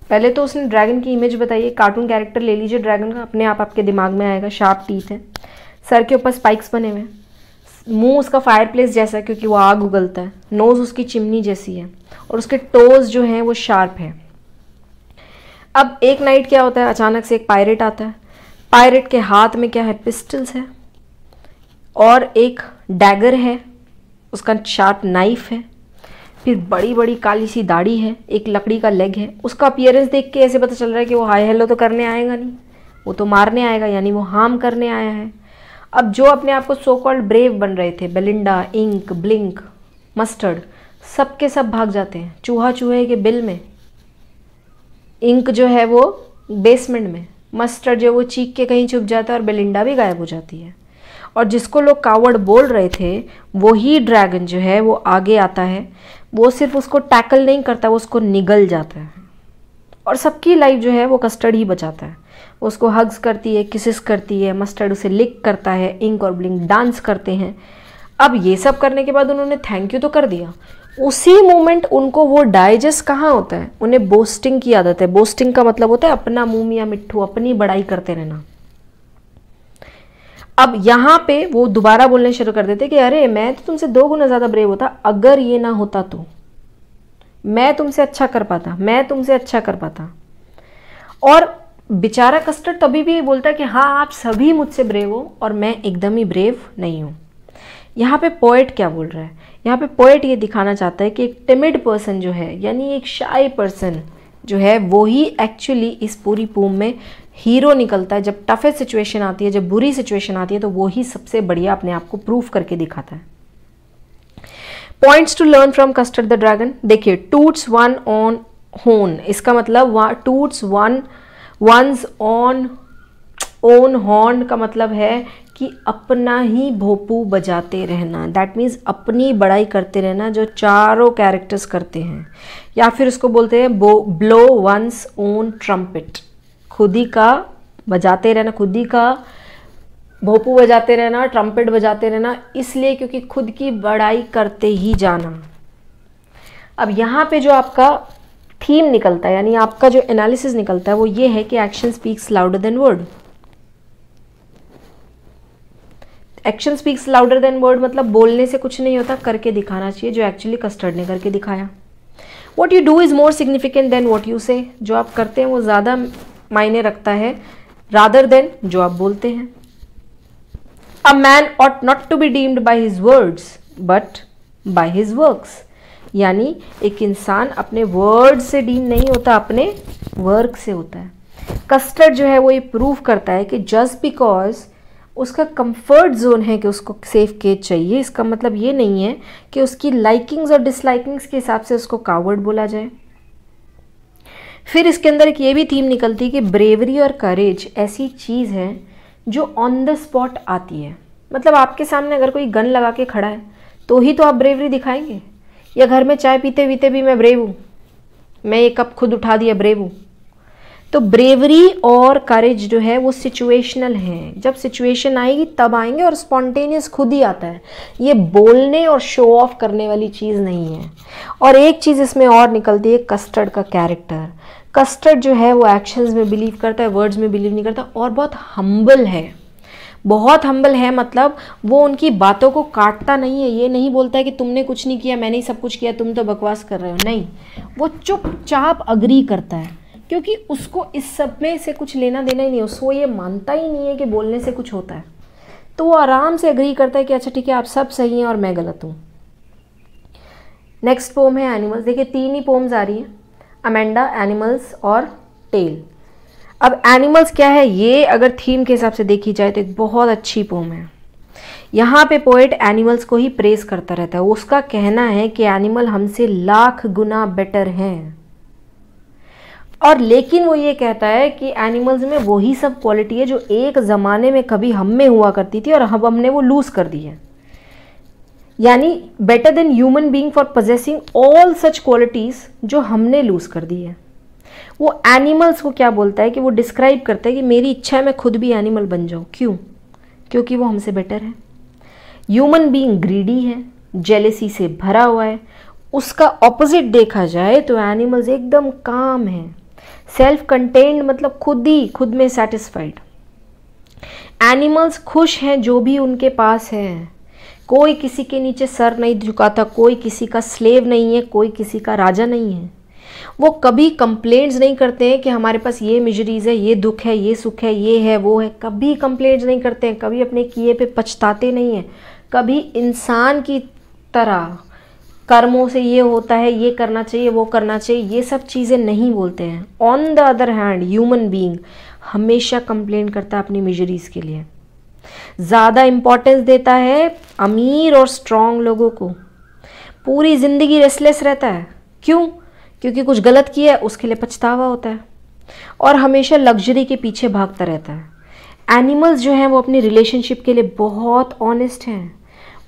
पहले तो उसने ड्रैगन की इमेज बताई कार्टून कैरेक्टर ले लीजिए ड्रैगन का अपने आप आपके दिमाग में आएगा शार्प टीथ है सर के ऊपर स्पाइक्स बने हुए हैं मुंह उसका फायरप्लेस जैसा है क्योंकि वो आग उगलता है नोज़ उसकी चिमनी जैसी है और उसके टोज़ जो हैं वो शार्प है अब एक नाइट क्या होता है अचानक से एक पायरेट आता है पायरेट के हाथ में क्या है पिस्टल्स है और एक डैगर है उसका शार्प नाइफ है फिर बड़ी बड़ी काली सी दाढ़ी है एक लकड़ी का लेग है उसका अपियरेंस देख के ऐसे पता चल रहा है कि वो हाई हेलो तो करने आएगा नहीं वो तो मारने आएगा यानी वो हार्म करने आया है अब जो अपने आप को सो कॉल्ड ब्रेव बन रहे थे बेलिंडा इंक ब्लिंक मस्टर्ड सब के सब भाग जाते हैं चूहा चूहे के बिल में इंक जो है वो बेसमेंट में मस्टर्ड जो वो चीख के कहीं छुप जाता है और बेलिंडा भी गायब हो जाती है और जिसको लोग कावड़ बोल रहे थे वो ही ड्रैगन जो है वो आगे आता है वो सिर्फ उसको टैकल नहीं करता वो उसको निगल जाता है और सबकी लाइफ जो है वो कस्टर्ड ही बचाता है उसको हग्स करती है किसिस करती है मस्टर्ड उसे लिक करता है इंक और ब्लिंक डांस करते हैं अब ये सब करने के बाद उन्होंने थैंक यू तो कर दिया उसी मोमेंट उनको वो डाइजेस्ट कहाँ होता है उन्हें बोस्टिंग की आदत है बोस्टिंग का मतलब होता है अपना मुंह या मिट्टू अपनी बड़ाई करते रहना अब यहां पे वो दोबारा बोलने शुरू कर देते कि अरे मैं तो तुमसे दो गुना ज़्यादा ब्रेव होता अगर ये ना होता तो मैं तुमसे अच्छा कर पाता मैं तुमसे अच्छा कर पाता और बेचारा कस्टर्ड तभी भी बोलता है कि हाँ आप सभी मुझसे ब्रेव हो और मैं एकदम ही ब्रेव नहीं हूं यहाँ पे पोइट क्या बोल रहा है यहाँ पे पोएट ये दिखाना चाहता है कि एक टिमिड पर्सन जो है यानी एक शाई पर्सन जो है वो ही एक्चुअली इस पूरी पूम में हीरो निकलता है जब टफेस्ट सिचुएशन आती है जब बुरी सिचुएशन आती है तो वो ही सबसे बढ़िया अपने आप को प्रूफ करके दिखाता है points to learn from Custard the dragon देखिए टूट्स वन ऑन होन इसका मतलब toots one one's on own horn का मतलब है कि अपना ही भोपू बजाते रहना दैट मीन्स अपनी बड़ाई करते रहना जो चारों कैरेक्टर्स करते हैं या फिर उसको बोलते हैं बो ब्लो वंस ओन ट्रम्पिट खुद ही का बजाते रहना खुद ही का भोपू बजाते रहना ट्रम्पिट बजाते रहना इसलिए क्योंकि खुद की बड़ाई करते ही जाना अब यहाँ पे जो आपका थीम निकलता है यानी आपका जो एनालिसिस निकलता है वो ये है कि action speaks louder than word action speaks louder than word मतलब बोलने से कुछ नहीं होता करके दिखाना चाहिए जो एक्चुअली कस्टर्ड ने करके दिखाया what you do is more significant than what you say जो आप करते हैं वो ज़्यादा मायने रखता है रादर देन जो आप बोलते हैं a man ought not to be deemed by his words but by his works यानी एक इंसान अपने वर्ड से डीम नहीं होता अपने वर्क से होता है कस्टर्ड जो है वो ये प्रूव करता है कि जस्ट बिकॉज उसका कंफर्ट जोन है कि उसको सेफ केज चाहिए इसका मतलब ये नहीं है कि उसकी लाइकिंग्स और डिसलाइकिंग्स के हिसाब से उसको कावर्ड बोला जाए फिर इसके अंदर एक ये भी थीम निकलती है कि ब्रेवरी और करेज ऐसी चीज़ है जो ऑन द स्पॉट आती है मतलब आपके सामने अगर कोई गन लगा के खड़ा है तो ही तो आप ब्रेवरी दिखाएंगे या घर में चाय पीते पीते भी मैं ब्रेव हूँ मैं ये कप खुद उठा दिया ब्रेव हूँ तो ब्रेवरी और करेज जो है वो सिचुएशनल हैं जब सिचुएशन आएगी तब आएंगे और स्पॉन्टेनियस खुद ही आता है ये बोलने और शो ऑफ करने वाली चीज़ नहीं है और एक चीज़ इसमें और निकलती है कस्टर्ड का कैरेक्टर कस्टर्ड जो है वो एक्शंस में बिलीव करता है वर्ड्स में बिलीव नहीं करता और बहुत हम्बल है बहुत हम्बल है मतलब वो उनकी बातों को काटता नहीं है ये नहीं बोलता है कि तुमने कुछ नहीं किया मैंने ही सब कुछ किया तुम तो बकवास कर रहे हो नहीं वो चुपचाप अग्री करता है क्योंकि उसको इस सब में से कुछ लेना देना ही नहीं है उसको ये मानता ही नहीं है कि बोलने से कुछ होता है तो वो आराम से अग्री करता है कि अच्छा ठीक है आप सब सही हैं और मैं गलत हूँ नेक्स्ट पोम है एनिमल्स देखिए तीन ही पोम्स आ रही हैं अमेंडा एनिमल्स और टेल अब एनिमल्स क्या है ये अगर थीम के हिसाब से देखी जाए तो एक बहुत अच्छी पोम है यहाँ पे पोइट एनिमल्स को ही प्रेस करता रहता है उसका कहना है कि एनिमल हमसे लाख गुना बेटर हैं और लेकिन वो ये कहता है कि एनिमल्स में वही सब क्वालिटी है जो एक ज़माने में कभी हम में हुआ करती थी और अब हमने वो लूज़ कर दी है यानी better than human being for possessing all such qualities जो हमने लूज़ कर दी है वो एनिमल्स को क्या बोलता है कि वो डिस्क्राइब करता है कि मेरी इच्छा है मैं खुद भी एनिमल बन जाऊँ क्यों क्योंकि वो हमसे बेटर है ह्यूमन बींग ग्रीडी है जेलेसी से भरा हुआ है उसका ऑपोजिट देखा जाए तो एनिमल्स एकदम काम हैं सेल्फ कंटेन्ड मतलब खुद ही खुद में सेटिस्फाइड एनिमल्स खुश हैं जो भी उनके पास है कोई किसी के नीचे सर नहीं झुकाता कोई किसी का स्लेव नहीं है कोई किसी का राजा नहीं है वो कभी कंप्लेंट्स नहीं करते हैं कि हमारे पास ये मिजरीज़ है ये दुख है ये सुख है ये है वो है कभी कंप्लेंट्स नहीं करते हैं कभी अपने किए पे पछताते नहीं हैं कभी इंसान की तरह कर्मों से ये होता है ये करना चाहिए वो करना चाहिए ये सब चीज़ें नहीं बोलते हैं on the other hand human being हमेशा कंप्लेन करता है अपनी मिजरीज़ के लिए ज़्यादा इम्पोर्टेंस देता है अमीर और स्ट्रॉन्ग लोगों को पूरी ज़िंदगी रेस्टलेस रहता है क्यों क्योंकि कुछ गलत किया है उसके लिए पछतावा होता है और हमेशा लग्जरी के पीछे भागता रहता है एनिमल्स जो हैं वो अपनी रिलेशनशिप के लिए बहुत ऑनेस्ट हैं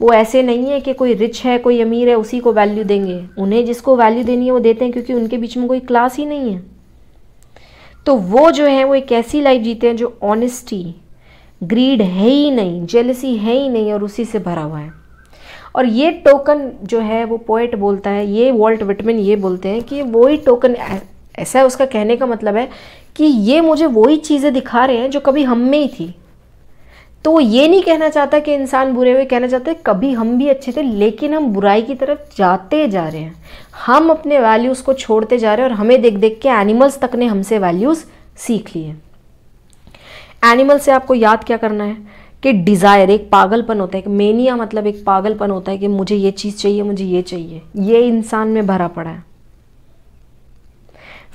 वो ऐसे नहीं है कि कोई रिच है कोई अमीर है उसी को वैल्यू देंगे उन्हें जिसको वैल्यू देनी है वो देते हैं क्योंकि उनके बीच में कोई क्लास ही नहीं है तो वो जो है वो एक ऐसी लाइफ जीते हैं जो ऑनेस्टी ग्रीड है ही नहीं जेलसी है ही नहीं और उसी से भरा हुआ है और ये टोकन जो है वो पोइट बोलता है ये वॉल्ट विटमिन ये बोलते हैं कि वही टोकन ऐसा है उसका कहने का मतलब है कि ये मुझे वही चीज़ें दिखा रहे हैं जो कभी हम में ही थी तो वो ये नहीं कहना चाहता कि इंसान बुरे हुए कहना चाहता है कभी हम भी अच्छे थे लेकिन हम बुराई की तरफ जाते जा रहे हैं हम अपने वैल्यूज़ को छोड़ते जा रहे हैं और हमें देख देख के एनिमल्स तक ने हमसे वैल्यूज़ सीख लिए एनिमल से आपको याद क्या करना है कि डिज़ायर एक पागलपन होता है कि मेनिया मतलब एक पागलपन होता है कि मुझे ये चीज़ चाहिए मुझे ये चाहिए ये इंसान में भरा पड़ा है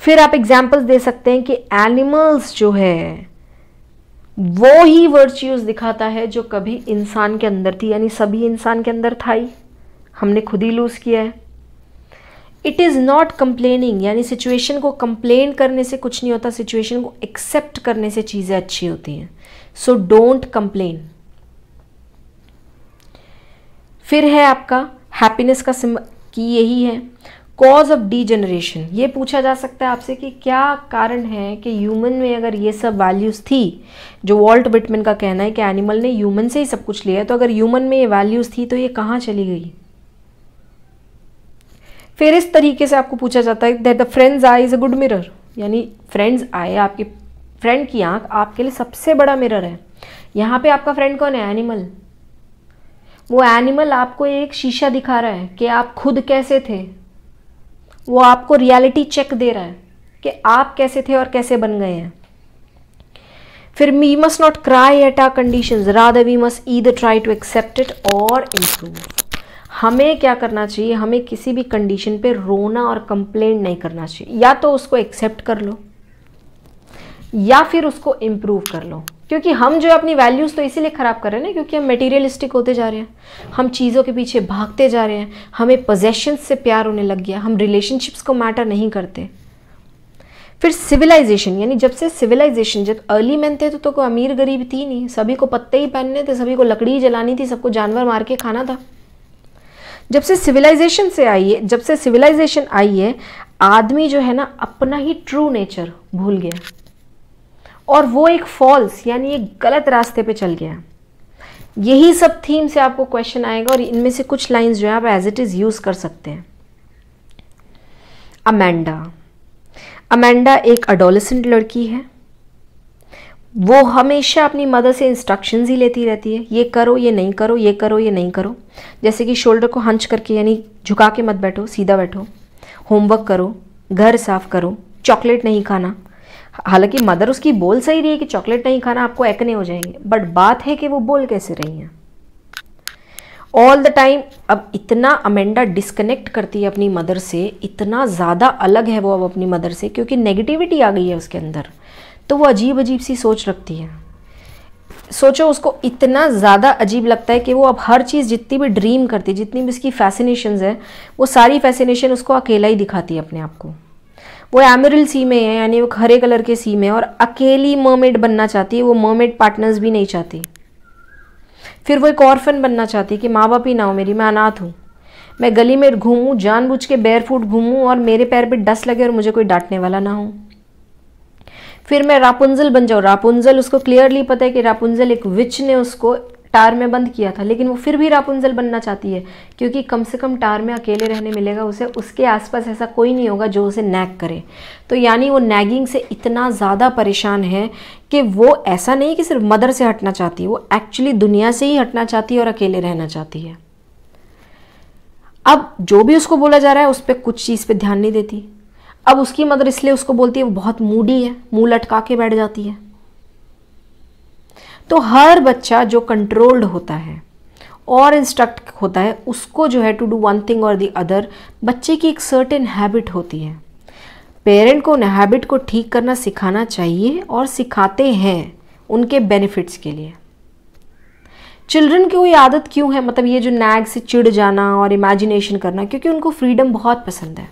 फिर आप एग्जाम्पल्स दे सकते हैं कि एनिमल्स जो है वो ही वर्च्यूज दिखाता है जो कभी इंसान के अंदर थी यानी सभी इंसान के अंदर था ही हमने खुद ही लूज़ किया है इट इज़ नॉट कंप्लेनिंग यानी सिचुएशन को कंप्लेन करने से कुछ नहीं होता सिचुएशन को एक्सेप्ट करने से चीज़ें अच्छी होती हैं सो डोंट कंप्लेन फिर है आपका हैप्पीनेस का सिम की यही है कॉज ऑफ डी जनरेशन ये पूछा जा सकता है आपसे कि क्या कारण है कि ह्यूमन में अगर ये सब वैल्यूज़ थी जो वॉल्ट बिटमिन का कहना है कि एनिमल ने ह्यूमन से ही सब कुछ लिया है तो अगर ह्यूमन में ये वैल्यूज़ थी तो ये कहाँ चली गई फिर इस तरीके से आपको पूछा जाता है that the friend's eye is a good mirror यानी फ्रेंड्स आए आपके फ्रेंड की आंख आपके लिए सबसे बड़ा मिरर है यहाँ पे आपका फ्रेंड कौन है एनिमल वो एनिमल आपको एक शीशा दिखा रहा है कि आप खुद कैसे थे वो आपको रियलिटी चेक दे रहा है कि आप कैसे थे और कैसे बन गए हैं फिर we must not cry at our condition rather we must ई the try to accept it और इम्प्रूव हमें क्या करना चाहिए हमें किसी भी कंडीशन पे रोना और कंप्लेन नहीं करना चाहिए या तो उसको एक्सेप्ट कर लो या फिर उसको इम्प्रूव कर लो क्योंकि हम जो अपनी वैल्यूज़ तो इसीलिए ख़राब कर रहे हैं ना क्योंकि हम मटेरियलिस्टिक होते जा रहे हैं हम चीज़ों के पीछे भागते जा रहे हैं हमें पोजेशन से प्यार होने लग गया हम रिलेशनशिप्स को मैटर नहीं करते फिर सिविलाइजेशन यानी जब से सिविलाइजेशन जब अर्ली मैन थे तो, तो कोई अमीर गरीब थी नहीं सभी को पत्ते ही पहनने थे सभी को लकड़ी ही जलानी थी सबको जानवर मार के खाना था जब से सिविलाइजेशन से आई है जब से सिविलाइजेशन आई है आदमी जो है ना अपना ही ट्रू नेचर भूल गया और वो एक फॉल्स यानी एक गलत रास्ते पे चल गया यही सब थीम से आपको क्वेश्चन आएगा और इनमें से कुछ लाइंस जो है आप एज इट इज़ यूज़ कर सकते हैं अमेंडा अमेंडा एक अडोलसेंट लड़की है वो हमेशा अपनी मदर से इंस्ट्रक्शंस ही लेती रहती है ये करो ये नहीं करो ये करो ये नहीं करो जैसे कि शोल्डर को हंच करके यानी झुका के मत बैठो सीधा बैठो होमवर्क करो घर साफ करो चॉकलेट नहीं खाना हालांकि मदर उसकी बोल सही रही है कि चॉकलेट नहीं खाना आपको एक्ने हो जाएंगे बट बात है कि वो बोल कैसे रही हैं ऑल द टाइम अब इतना अमेंडा डिस्कनेक्ट करती है अपनी मदर से इतना ज़्यादा अलग है वो अब अपनी मदर से क्योंकि नेगेटिविटी आ गई है उसके अंदर तो वो अजीब अजीब सी सोच रखती है सोचो उसको इतना ज़्यादा अजीब लगता है कि वो अब हर चीज़ जितनी भी ड्रीम करती है जितनी भी उसकी फैसिनेशन है वो सारी फैसिनेशन उसको अकेला ही दिखाती है अपने आप को वो एमरल सी में है यानी वो हरे कलर के सी में और अकेली मर्मेड बनना चाहती है वो मर्मेड पार्टनर्स भी नहीं चाहती फिर वो एक ऑर्फन बनना चाहती है कि माँ बाप ही ना हो मेरी मैं अनाथ हूँ मैं गली में घूमूँ जानबूझ के बैर फूट घूमूँ और मेरे पैर पर डस्ट लगे और मुझे कोई डांटने वाला ना हो फिर मैं रापुंजल बन जाऊँ रापुंजल उसको क्लियरली पता है कि रापुंजल एक विच ने उसको टार में बंद किया था लेकिन वो फिर भी रापुंजल बनना चाहती है क्योंकि कम से कम टार में अकेले रहने मिलेगा उसे उसके आसपास ऐसा कोई नहीं होगा जो उसे नैग करे तो यानी वो नैगिंग से इतना ज़्यादा परेशान है कि वो ऐसा नहीं कि सिर्फ मदर से हटना चाहती वो एक्चुअली दुनिया से ही हटना चाहती है और अकेले रहना चाहती है अब जो भी उसको बोला जा रहा है उस पर कुछ चीज़ पर ध्यान नहीं देती अब उसकी मदर इसलिए उसको बोलती है वो बहुत मूडी है मुंह लटका के बैठ जाती है तो हर बच्चा जो कंट्रोल्ड होता है और इंस्ट्रक्ट होता है उसको जो है टू डू वन थिंग और दी अदर बच्चे की एक सर्टेन हैबिट होती है पेरेंट को हैबिट को ठीक करना सिखाना चाहिए और सिखाते हैं उनके बेनिफिट्स के लिए चिल्ड्रन की कोई आदत क्यों है मतलब ये जो नैग से चिढ़ जाना और इमेजिनेशन करना क्योंकि उनको फ्रीडम बहुत पसंद है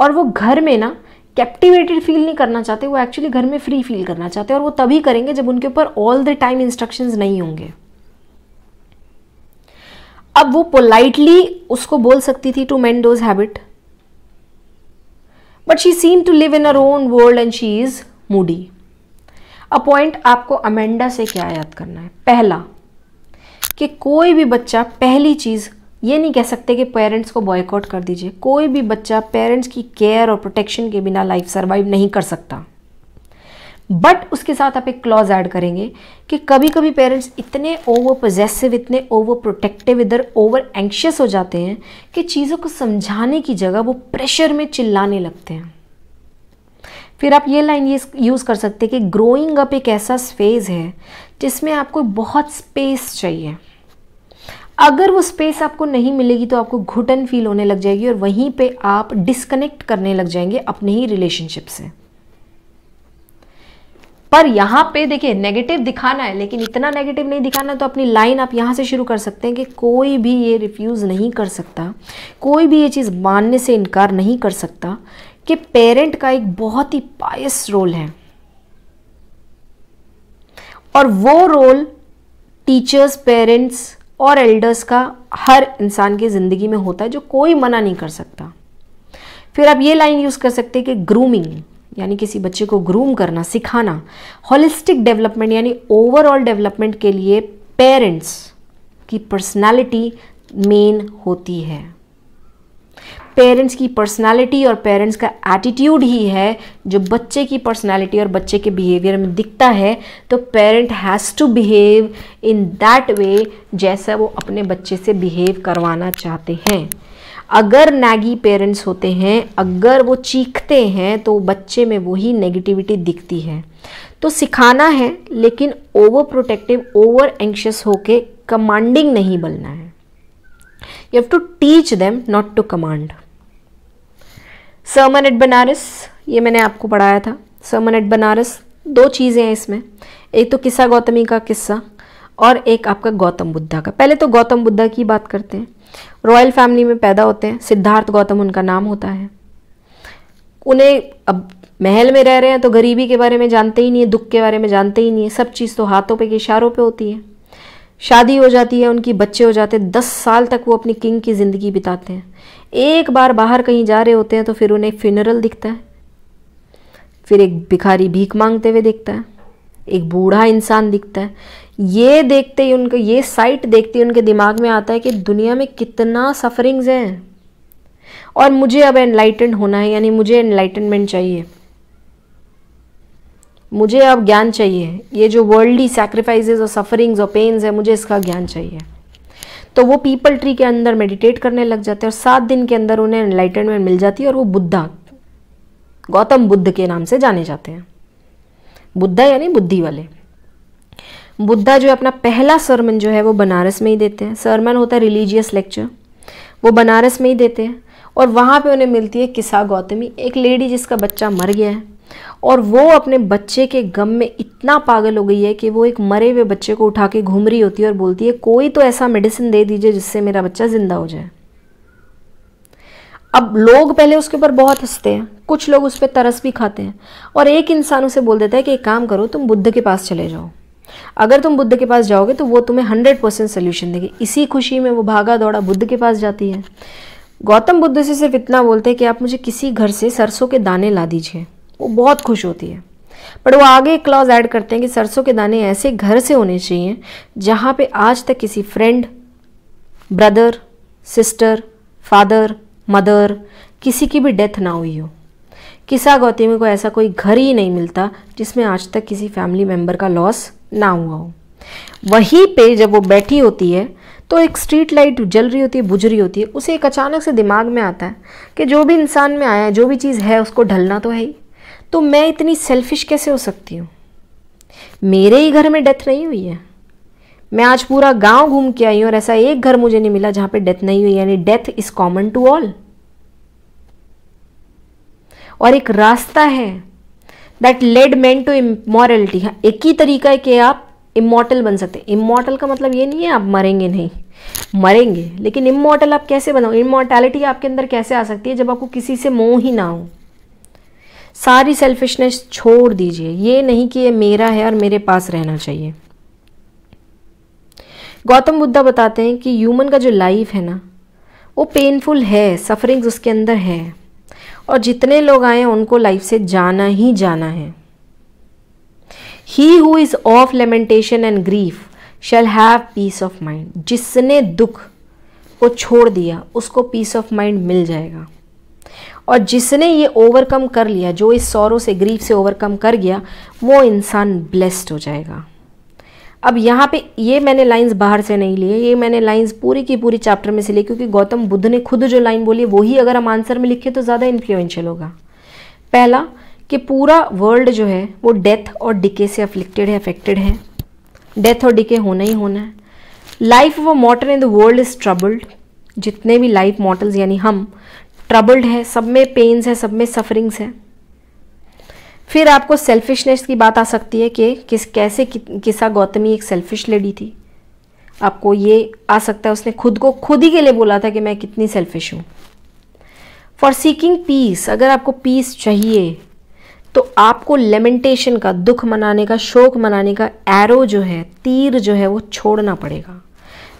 और वो घर में ना कैप्टिवेटेड फील नहीं करना चाहते वो एक्चुअली घर में फ्री फील करना चाहते और वो तभी करेंगे जब उनके ऊपर ऑल द टाइम इंस्ट्रक्शंस नहीं होंगे अब वो पोलाइटली उसको बोल सकती थी to mend those habit but she seem to live in her own world and she is moody a point आपको अमेंडा से क्या याद करना है पहला कि कोई भी बच्चा पहली चीज़ ये नहीं कह सकते कि पेरेंट्स को बॉयकॉट कर दीजिए कोई भी बच्चा पेरेंट्स की केयर और प्रोटेक्शन के बिना लाइफ सर्वाइव नहीं कर सकता बट उसके साथ आप एक क्लॉज ऐड करेंगे कि कभी कभी पेरेंट्स इतने ओवर पोजेसिव इतने ओवर प्रोटेक्टिव इधर ओवर एंक्शियस हो जाते हैं कि चीज़ों को समझाने की जगह वो प्रेशर में चिल्लाने लगते हैं फिर आप ये लाइन ये यूज़ कर सकते हैं कि ग्रोइंग अप एक ऐसा फेज़ है जिसमें आपको बहुत स्पेस चाहिए अगर वो स्पेस आपको नहीं मिलेगी तो आपको घुटन फील होने लग जाएगी और वहीं पे आप डिस्कनेक्ट करने लग जाएंगे अपने ही रिलेशनशिप से पर यहां पे देखिए नेगेटिव दिखाना है लेकिन इतना नेगेटिव नहीं दिखाना तो अपनी लाइन आप यहां से शुरू कर सकते हैं कि कोई भी ये रिफ्यूज़ नहीं कर सकता कोई भी ये चीज़ मानने से इनकार नहीं कर सकता कि पेरेंट का एक बहुत ही पायस रोल है और वो रोल टीचर्स पेरेंट्स और एल्डर्स का हर इंसान की ज़िंदगी में होता है जो कोई मना नहीं कर सकता फिर आप ये लाइन यूज़ कर सकते हैं कि ग्रूमिंग यानी किसी बच्चे को ग्रूम करना सिखाना हॉलिस्टिक डेवलपमेंट यानी ओवरऑल डेवलपमेंट के लिए पेरेंट्स की पर्सनालिटी मेन होती है पेरेंट्स की पर्सनालिटी और पेरेंट्स का एटीट्यूड ही है जो बच्चे की पर्सनालिटी और बच्चे के बिहेवियर में दिखता है तो parent has to behave in that way जैसा वो अपने बच्चे से बिहेव करवाना चाहते हैं अगर नैगी पेरेंट्स होते हैं अगर वो चीखते हैं तो बच्चे में वही नेगेटिविटी दिखती है तो सिखाना है लेकिन ओवर प्रोटेक्टिव ओवर एंक्शस होके कमांडिंग नहीं बनना है you have to teach them not to command sermon at Banaras ये मैंने आपको पढ़ाया था सर्मन एट बनारस दो चीज़ें हैं इसमें एक तो किस्सा गौतमी का किस्सा और एक आपका गौतम बुद्धा का पहले तो गौतम बुद्धा की बात करते हैं रॉयल फैमिली में पैदा होते हैं सिद्धार्थ गौतम उनका नाम होता है उन्हें अब महल में रह रहे हैं तो गरीबी के बारे में जानते ही नहीं है दुख के बारे में जानते ही नहीं है सब चीज़ तो हाथों पे के इशारों पे होती है शादी हो जाती है उनकी बच्चे हो जाते हैं दस साल तक वो अपनी किंग की ज़िंदगी बिताते हैं एक बार बाहर कहीं जा रहे होते हैं तो फिर उन्हें फिनरल दिखता है फिर एक भिखारी भीख मांगते हुए दिखता है एक बूढ़ा इंसान दिखता है ये देखते ही उनको ये साइट देखते ही उनके दिमाग में आता है कि दुनिया में कितना सफरिंग्स हैं और मुझे अब एनलाइटेंड होना है यानी मुझे एनलाइटनमेंट चाहिए मुझे अब ज्ञान चाहिए ये जो वर्ल्डली सैक्रिफाइसेस और सफरिंग्स और पेन्स है मुझे इसका ज्ञान चाहिए तो वो पीपल ट्री के अंदर मेडिटेट करने लग जाते हैं और सात दिन के अंदर उन्हें एनलाइटनमेंट मिल जाती है और वो बुद्धा गौतम बुद्ध के नाम से जाने जाते हैं बुद्धा यानी बुद्धि वाले बुद्धा जो है अपना पहला सरमन जो है वो बनारस में ही देते हैं सरमन होता है रिलीजियस लेक्चर वो बनारस में ही देते हैं और वहाँ पे उन्हें मिलती है किसा गौतमी एक लेडी जिसका बच्चा मर गया है और वो अपने बच्चे के गम में इतना पागल हो गई है कि वो एक मरे हुए बच्चे को उठा के घूम रही होती है और बोलती है कोई तो ऐसा मेडिसिन दे दीजिए जिससे मेरा बच्चा ज़िंदा हो जाए अब लोग पहले उसके ऊपर बहुत हंसते हैं कुछ लोग उस पर तरस भी खाते हैं और एक इंसान उसे बोल देता है कि एक काम करो तुम बुद्ध के पास चले जाओ अगर तुम बुद्ध के पास जाओगे तो वो तुम्हें हंड्रेड परसेंट सोल्यूशन देगी इसी खुशी में वो भागा दौड़ा बुद्ध के पास जाती है गौतम बुद्ध से सिर्फ इतना बोलते हैं कि आप मुझे किसी घर से सरसों के दाने ला दीजिए वो बहुत खुश होती है पर वो आगे एक क्लॉज ऐड करते हैं कि सरसों के दाने ऐसे घर से होने चाहिए जहाँ पे आज तक किसी friend brother sister father mother किसी की भी डेथ ना हुई हो किसा गौती में को ऐसा कोई घर ही नहीं मिलता जिसमें आज तक किसी फैमिली मेम्बर का लॉस ना हुआ हो वहीं पे जब वो बैठी होती है तो एक स्ट्रीट लाइट जल रही होती है बुझ रही होती है उसे एक अचानक से दिमाग में आता है कि जो भी इंसान में आया है जो भी चीज़ है उसको ढलना तो है ही तो मैं इतनी सेल्फिश कैसे हो सकती हूँ मेरे ही घर में डेथ नहीं हुई है मैं आज पूरा गांव घूम के आई हूँ और ऐसा एक घर मुझे नहीं मिला जहाँ पे डेथ नहीं हुई यानी death is common to all और एक रास्ता है that led man to immorality एक ही तरीका है कि आप इमोटल बन सकते हैं इमोटल का मतलब ये नहीं है आप मरेंगे नहीं मरेंगे लेकिन इमोटल आप कैसे बनाओ इमोटैलिटी आपके अंदर कैसे आ सकती है जब आपको किसी से मोह ही ना हो सारी सेल्फिशनेस छोड़ दीजिए ये नहीं कि ये मेरा है और मेरे पास रहना चाहिए गौतम बुद्धा बताते हैं कि ह्यूमन का जो लाइफ है ना वो पेनफुल है सफरिंग्स उसके अंदर है और जितने लोग आए हैं उनको लाइफ से जाना ही जाना है ही who is of lamentation and grief shall have peace of mind जिसने दुख को छोड़ दिया उसको पीस ऑफ माइंड मिल जाएगा और जिसने ये ओवरकम कर लिया जो इस सौरों से ग्रीफ से ओवरकम कर गया वो इंसान ब्लेस्ड हो जाएगा अब यहाँ पे ये मैंने लाइंस बाहर से नहीं लिए ये मैंने लाइंस पूरी की पूरी चैप्टर में से ली क्योंकि गौतम बुद्ध ने खुद जो लाइन बोली वही अगर हम आंसर में लिखे तो ज़्यादा इन्फ्लुएंशियल होगा पहला कि पूरा वर्ल्ड जो है वो डेथ और डिके से अफ्लिक्टेड है अफेक्टेड है डेथ और डिके होना ही होना है लाइफ वो mortal in the world is troubled जितने भी लाइफ मॉटल्स यानी हम ट्रबल्ड है सब में पेन्स है सब में सफरिंग्स है फिर आपको सेल्फिशनेस की बात आ सकती है कि किस कैसे किसा गौतमी एक सेल्फिश लेडी थी आपको ये आ सकता है उसने खुद को खुद ही के लिए बोला था कि मैं कितनी सेल्फिश हूँ फॉर सीकिंग पीस अगर आपको पीस चाहिए तो आपको लेमेंटेशन का दुख मनाने का शोक मनाने का एरो जो है तीर जो है वो छोड़ना पड़ेगा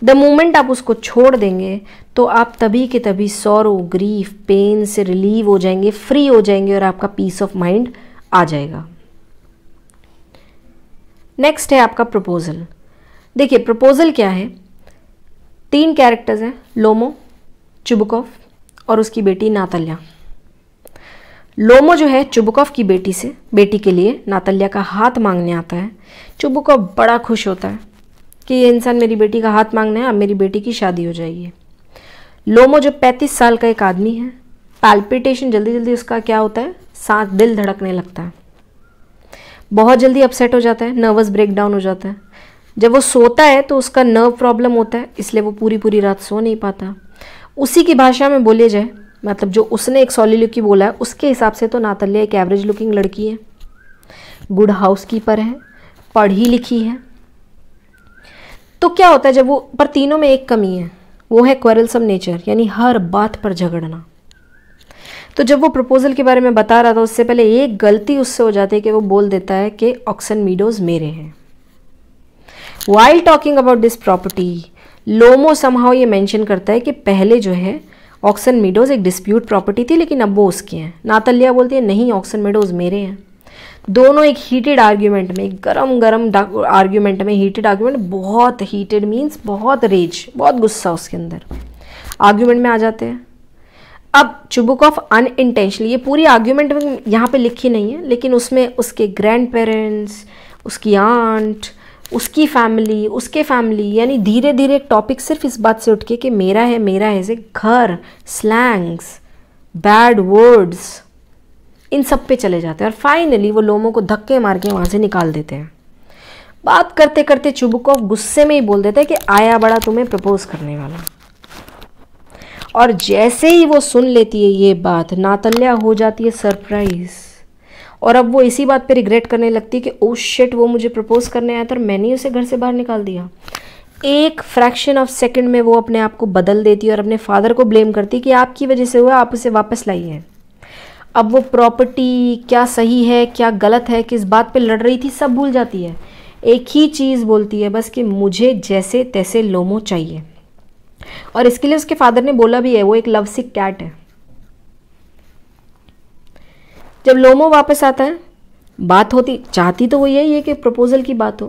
द मोमेंट आप उसको छोड़ देंगे तो आप तभी के तभी सौरो ग्रीफ पेन से रिलीव हो जाएंगे फ्री हो जाएंगे और आपका पीस ऑफ माइंड आ जाएगा नेक्स्ट है आपका प्रपोजल देखिए प्रपोजल क्या है तीन कैरेक्टर्स हैं लोमो चुबकॉफ और उसकी बेटी नातल्या लोमो जो है चुबकॉफ की बेटी से बेटी के लिए नातल्या का हाथ मांगने आता है चुबकॉफ बड़ा खुश होता है कि ये इंसान मेरी बेटी का हाथ मांगना है अब मेरी बेटी की शादी हो जाएगी लोमो जो 35 साल का एक आदमी है पैल्पिटेशन जल्दी जल्दी उसका क्या होता है सांस दिल धड़कने लगता है बहुत जल्दी अपसेट हो जाता है नर्वस ब्रेकडाउन हो जाता है जब वो सोता है तो उसका नर्व प्रॉब्लम होता है इसलिए वो पूरी पूरी रात सो नहीं पाता उसी की भाषा में बोले जाए मतलब जो उसने एक सॉली लुकी बोला है उसके हिसाब से तो नातल्या एक एवरेज लुकिंग लड़की है गुड हाउस कीपर है पढ़ी लिखी है तो क्या होता है जब वो पर तीनों में एक कमी है वो है क्वेरलसम नेचर यानी हर बात पर झगड़ना तो जब वो प्रपोजल के बारे में बता रहा था उससे पहले एक गलती उससे हो जाती है कि वो बोल देता है कि ऑक्सन मीडोज मेरे हैं while talking about this property Lomov somehow ये मेंशन करता है कि पहले जो है ऑक्सन मीडोज एक डिस्प्यूट प्रॉपर्टी थी लेकिन अब वो उसके हैं नातल्या बोलती है नहीं ऑक्सन मीडोज मेरे हैं दोनों एक हीटेड आर्ग्यूमेंट में गरम गरम आर्ग्यूमेंट में हीटेड आर्ग्यूमेंट बहुत हीटेड मीन्स बहुत रेज बहुत गुस्सा उसके अंदर आर्ग्यूमेंट में आ जाते हैं अब चुबुक ऑफ अनइंटेंशनली ये पूरी आर्ग्यूमेंट में यहाँ पे लिखी नहीं है लेकिन उसमें उसके ग्रैंड पेरेंट्स उसकी आंट उसकी फैमिली उसके फैमिली यानी धीरे धीरे टॉपिक सिर्फ इस बात से उठ के कि मेरा है मेरा है से घर स्लैंग्स बैड वर्ड्स इन सब पे चले जाते हैं और फाइनली वो लोमो को धक्के मार के वहाँ से निकाल देते हैं बात करते करते चुबुकोव गुस्से में ही बोल देते हैं कि आया बड़ा तुम्हें प्रपोज करने वाला और जैसे ही वो सुन लेती है ये बात नातल्या हो जाती है सरप्राइज और अब वो इसी बात पे रिग्रेट करने लगती है कि ओ oh शिट वो मुझे प्रपोज करने आया था और मैंने ही उसे घर से बाहर निकाल दिया एक फ्रैक्शन ऑफ सेकंड में वो अपने आप को बदल देती है और अपने फादर को ब्लेम करती है कि आपकी वजह से हुआ आप उसे वापस लाई है अब वो प्रॉपर्टी क्या सही है क्या गलत है किस बात पे लड़ रही थी सब भूल जाती है एक ही चीज़ बोलती है बस कि मुझे जैसे तैसे लोमो चाहिए और इसके लिए उसके फादर ने बोला भी है वो एक लव सिक कैट है जब लोमो वापस आता है बात होती चाहती तो वो यही है कि प्रपोजल की बात हो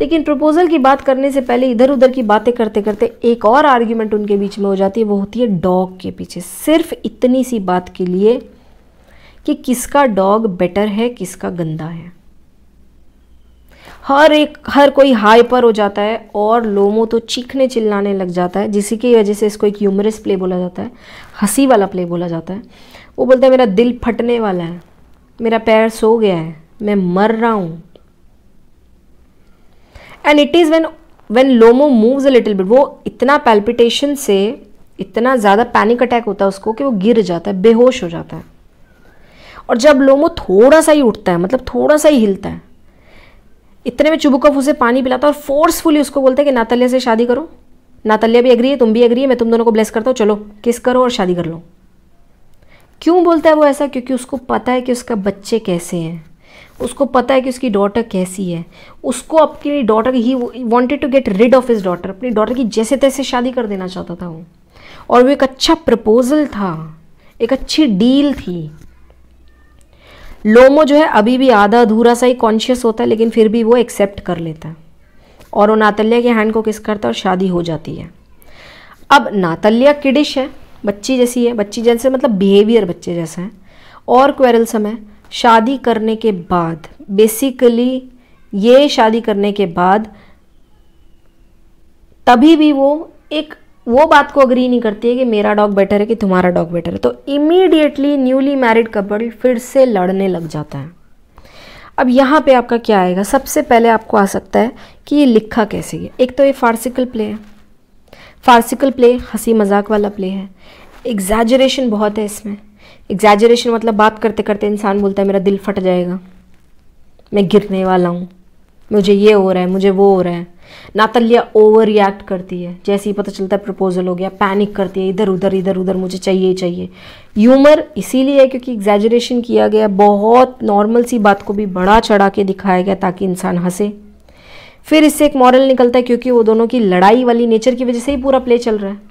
लेकिन प्रपोजल की बात करने से पहले इधर उधर की बातें करते करते एक और आर्ग्यूमेंट उनके बीच में हो जाती है वो होती है डॉग के पीछे सिर्फ इतनी सी बात के लिए कि किसका डॉग बेटर है किसका गंदा है हर एक हर कोई हाइपर हो जाता है और लोमो तो चीखने चिल्लाने लग जाता है जिसी की वजह से इसको एक ह्यूमरस प्ले बोला जाता है हंसी वाला प्ले बोला जाता है वो बोलता है मेरा दिल फटने वाला है मेरा पैर सो गया है मैं मर रहा हूँ and it is when when Lomov moves a little bit वो इतना पैल्पिटेशन से इतना ज़्यादा पैनिक अटैक होता है उसको कि वो गिर जाता है बेहोश हो जाता है और जब लोमो थोड़ा सा ही उठता है मतलब थोड़ा सा ही हिलता है इतने में चुबुकफ उसे पानी पिलाता है और फोर्सफुली उसको बोलता है कि नातल्या से शादी करो नातल्या भी अग्री है तुम भी अग्री है मैं तुम दोनों को ब्लेस करता हूँ चलो किस करो और शादी कर लो क्यों बोलता है वो ऐसा क्योंकि उसको पता है कि उसका बच्चे कैसे हैं उसको पता है कि उसकी डॉटर कैसी है उसको अपनी डॉटर ही wanted to get rid of his daughter अपनी डॉटर की जैसे तैसे शादी कर देना चाहता था वो और वो एक अच्छा प्रपोजल था एक अच्छी डील थी लोमो जो है अभी भी आधा अधूरा सा ही कॉन्शियस होता है लेकिन फिर भी वो एक्सेप्ट कर लेता है और वो नातल्या के हैंड को किस करता है और शादी हो जाती है अब नातल्या किडिश है बच्ची जैसी है बच्ची जैसे मतलब बिहेवियर बच्चे जैसा है और क्वेरल समय शादी करने के बाद बेसिकली ये शादी करने के बाद तभी भी वो एक वो बात को अग्री नहीं करती है कि मेरा डॉग बेटर है कि तुम्हारा डॉग बेटर है तो इमीडिएटली न्यूली मैरिड कपल फिर से लड़ने लग जाता है अब यहाँ पे आपका क्या आएगा सबसे पहले आपको आ सकता है कि ये लिखा कैसे है एक तो ये फार्सिकल प्ले है फार्सिकल प्ले हंसी मजाक वाला प्ले है एग्जैजरेशन बहुत है इसमें एग्जैजरेशन मतलब बात करते करते इंसान बोलता है मेरा दिल फट जाएगा मैं गिरने वाला हूँ मुझे ये हो रहा है मुझे वो हो रहा है नातलिया ओवर रिएक्ट करती है जैसे ही पता चलता है प्रपोजल हो गया पैनिक करती है इधर उधर इधर उधर मुझे चाहिए चाहिए ह्यूमर इसीलिए है क्योंकि एग्जैजरेशन किया गया बहुत नॉर्मल सी बात को भी बढ़ा चढ़ा के दिखाया गया ताकि इंसान हंसे फिर इससे एक मॉरल निकलता है क्योंकि वो दोनों की लड़ाई वाली नेचर की वजह से ही पूरा प्ले चल रहा है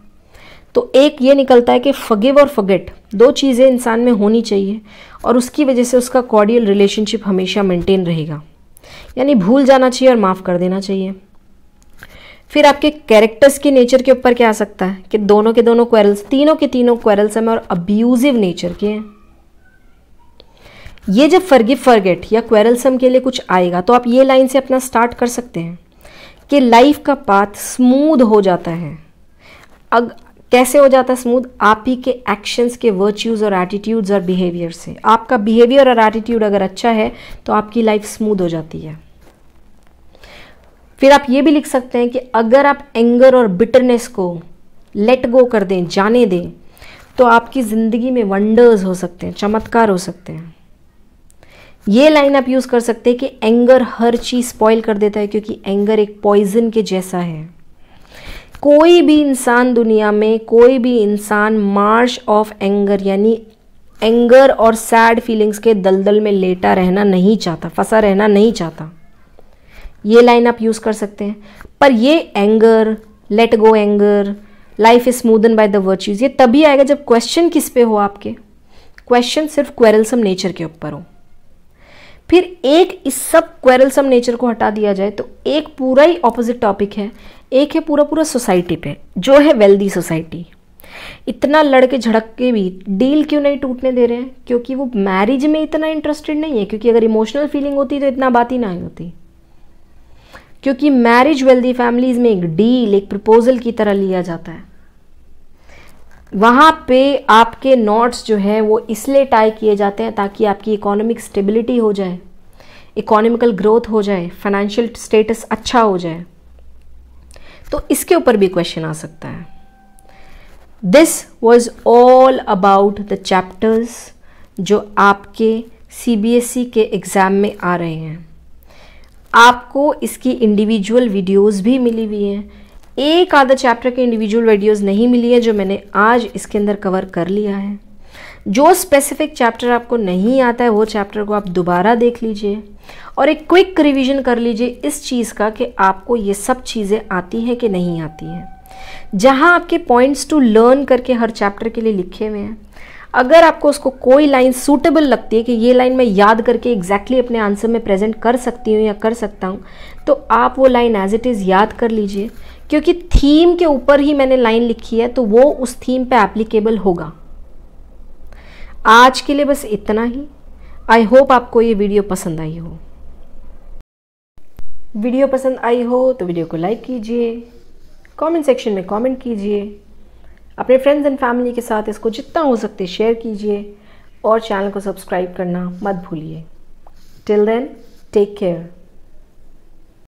तो एक ये निकलता है कि फगिव और फगेट दो चीज़ें इंसान में होनी चाहिए और उसकी वजह से उसका कॉर्डियल रिलेशनशिप हमेशा मेंटेन रहेगा यानी भूल जाना चाहिए और माफ़ कर देना चाहिए फिर आपके कैरेक्टर्स के नेचर के ऊपर क्या आ सकता है कि दोनों के दोनों क्वेरल्स तीनों के तीनों क्वेरल्स हमें और अब्यूजिव नेचर के हैं ये जब फर्गी फर्गेट या क्वेरल्सम के लिए कुछ आएगा तो आप ये लाइन से अपना स्टार्ट कर सकते हैं कि लाइफ का पाथ स्मूद हो जाता है अग कैसे हो जाता है स्मूद आप ही के एक्शंस के वर्च्यूज़ और एटीट्यूड्स और बिहेवियर से आपका बिहेवियर और एटीट्यूड अगर अच्छा है तो आपकी लाइफ स्मूद हो जाती है फिर आप ये भी लिख सकते हैं कि अगर आप एंगर और बिटरनेस को लेट गो कर दें जाने दें तो आपकी ज़िंदगी में वंडर्स हो सकते हैं चमत्कार हो सकते हैं ये लाइन आप यूज़ कर सकते हैं कि एंगर हर चीज़ स्पॉइल कर देता है क्योंकि एंगर एक पॉइजन के जैसा है कोई भी इंसान दुनिया में कोई भी इंसान मार्श ऑफ एंगर यानी एंगर और सैड फीलिंग्स के दलदल में लेटा रहना नहीं चाहता फंसा रहना नहीं चाहता ये लाइन आप यूज़ कर सकते हैं पर ये anger let go anger life is smoothen by the virtues ये तभी आएगा जब क्वेश्चन किस पे हो आपके क्वेश्चन सिर्फ क्वेरलसम नेचर के ऊपर हो फिर एक इस सब क्वेरलसम नेचर को हटा दिया जाए तो एक पूरा ही ऑपोजिट टॉपिक है एक है पूरा पूरा सोसाइटी पे जो है वेल्दी सोसाइटी इतना लड़के झड़क के भी डील क्यों नहीं टूटने दे रहे हैं क्योंकि वो मैरिज में इतना इंटरेस्टेड नहीं है क्योंकि अगर इमोशनल फीलिंग होती तो इतना बात ही नहीं होती क्योंकि मैरिज वेल्दी फैमिलीज में एक डील एक प्रपोजल की तरह लिया जाता है वहाँ पे आपके नोट्स जो हैं वो इसलिए टाई किए जाते हैं ताकि आपकी इकोनॉमिक स्टेबिलिटी हो जाए इकोनॉमिकल ग्रोथ हो जाए फाइनेंशियल स्टेटस अच्छा हो जाए तो इसके ऊपर भी क्वेश्चन आ सकता है this was all about the chapters जो आपके सी बी एस ई के एग्ज़ाम में आ रहे हैं आपको इसकी इंडिविजुअल वीडियोस भी मिली हुई हैं एक आधा चैप्टर के इंडिविजुअल वीडियोस नहीं मिली है जो मैंने आज इसके अंदर कवर कर लिया है जो स्पेसिफिक चैप्टर आपको नहीं आता है वो चैप्टर को आप दोबारा देख लीजिए और एक क्विक रिवीजन कर लीजिए इस चीज़ का कि आपको ये सब चीज़ें आती हैं कि नहीं आती हैं जहाँ आपके पॉइंट्स टू लर्न करके हर चैप्टर के लिए लिखे हुए हैं अगर आपको उसको कोई लाइन सूटेबल लगती है कि ये लाइन मैं याद करके एग्जैक्टली exactly अपने आंसर में प्रेजेंट कर सकती हूँ या कर सकता हूँ तो आप वो लाइन एज इट इज़ याद कर लीजिए क्योंकि थीम के ऊपर ही मैंने लाइन लिखी है तो वो उस थीम पे एप्लीकेबल होगा आज के लिए बस इतना ही आई होप आपको ये वीडियो पसंद आई हो वीडियो पसंद आई हो तो वीडियो को लाइक कीजिए कमेंट सेक्शन में कमेंट कीजिए अपने फ्रेंड्स एंड फैमिली के साथ इसको जितना हो सकते शेयर कीजिए और चैनल को सब्सक्राइब करना मत भूलिए टिल देन टेक केयर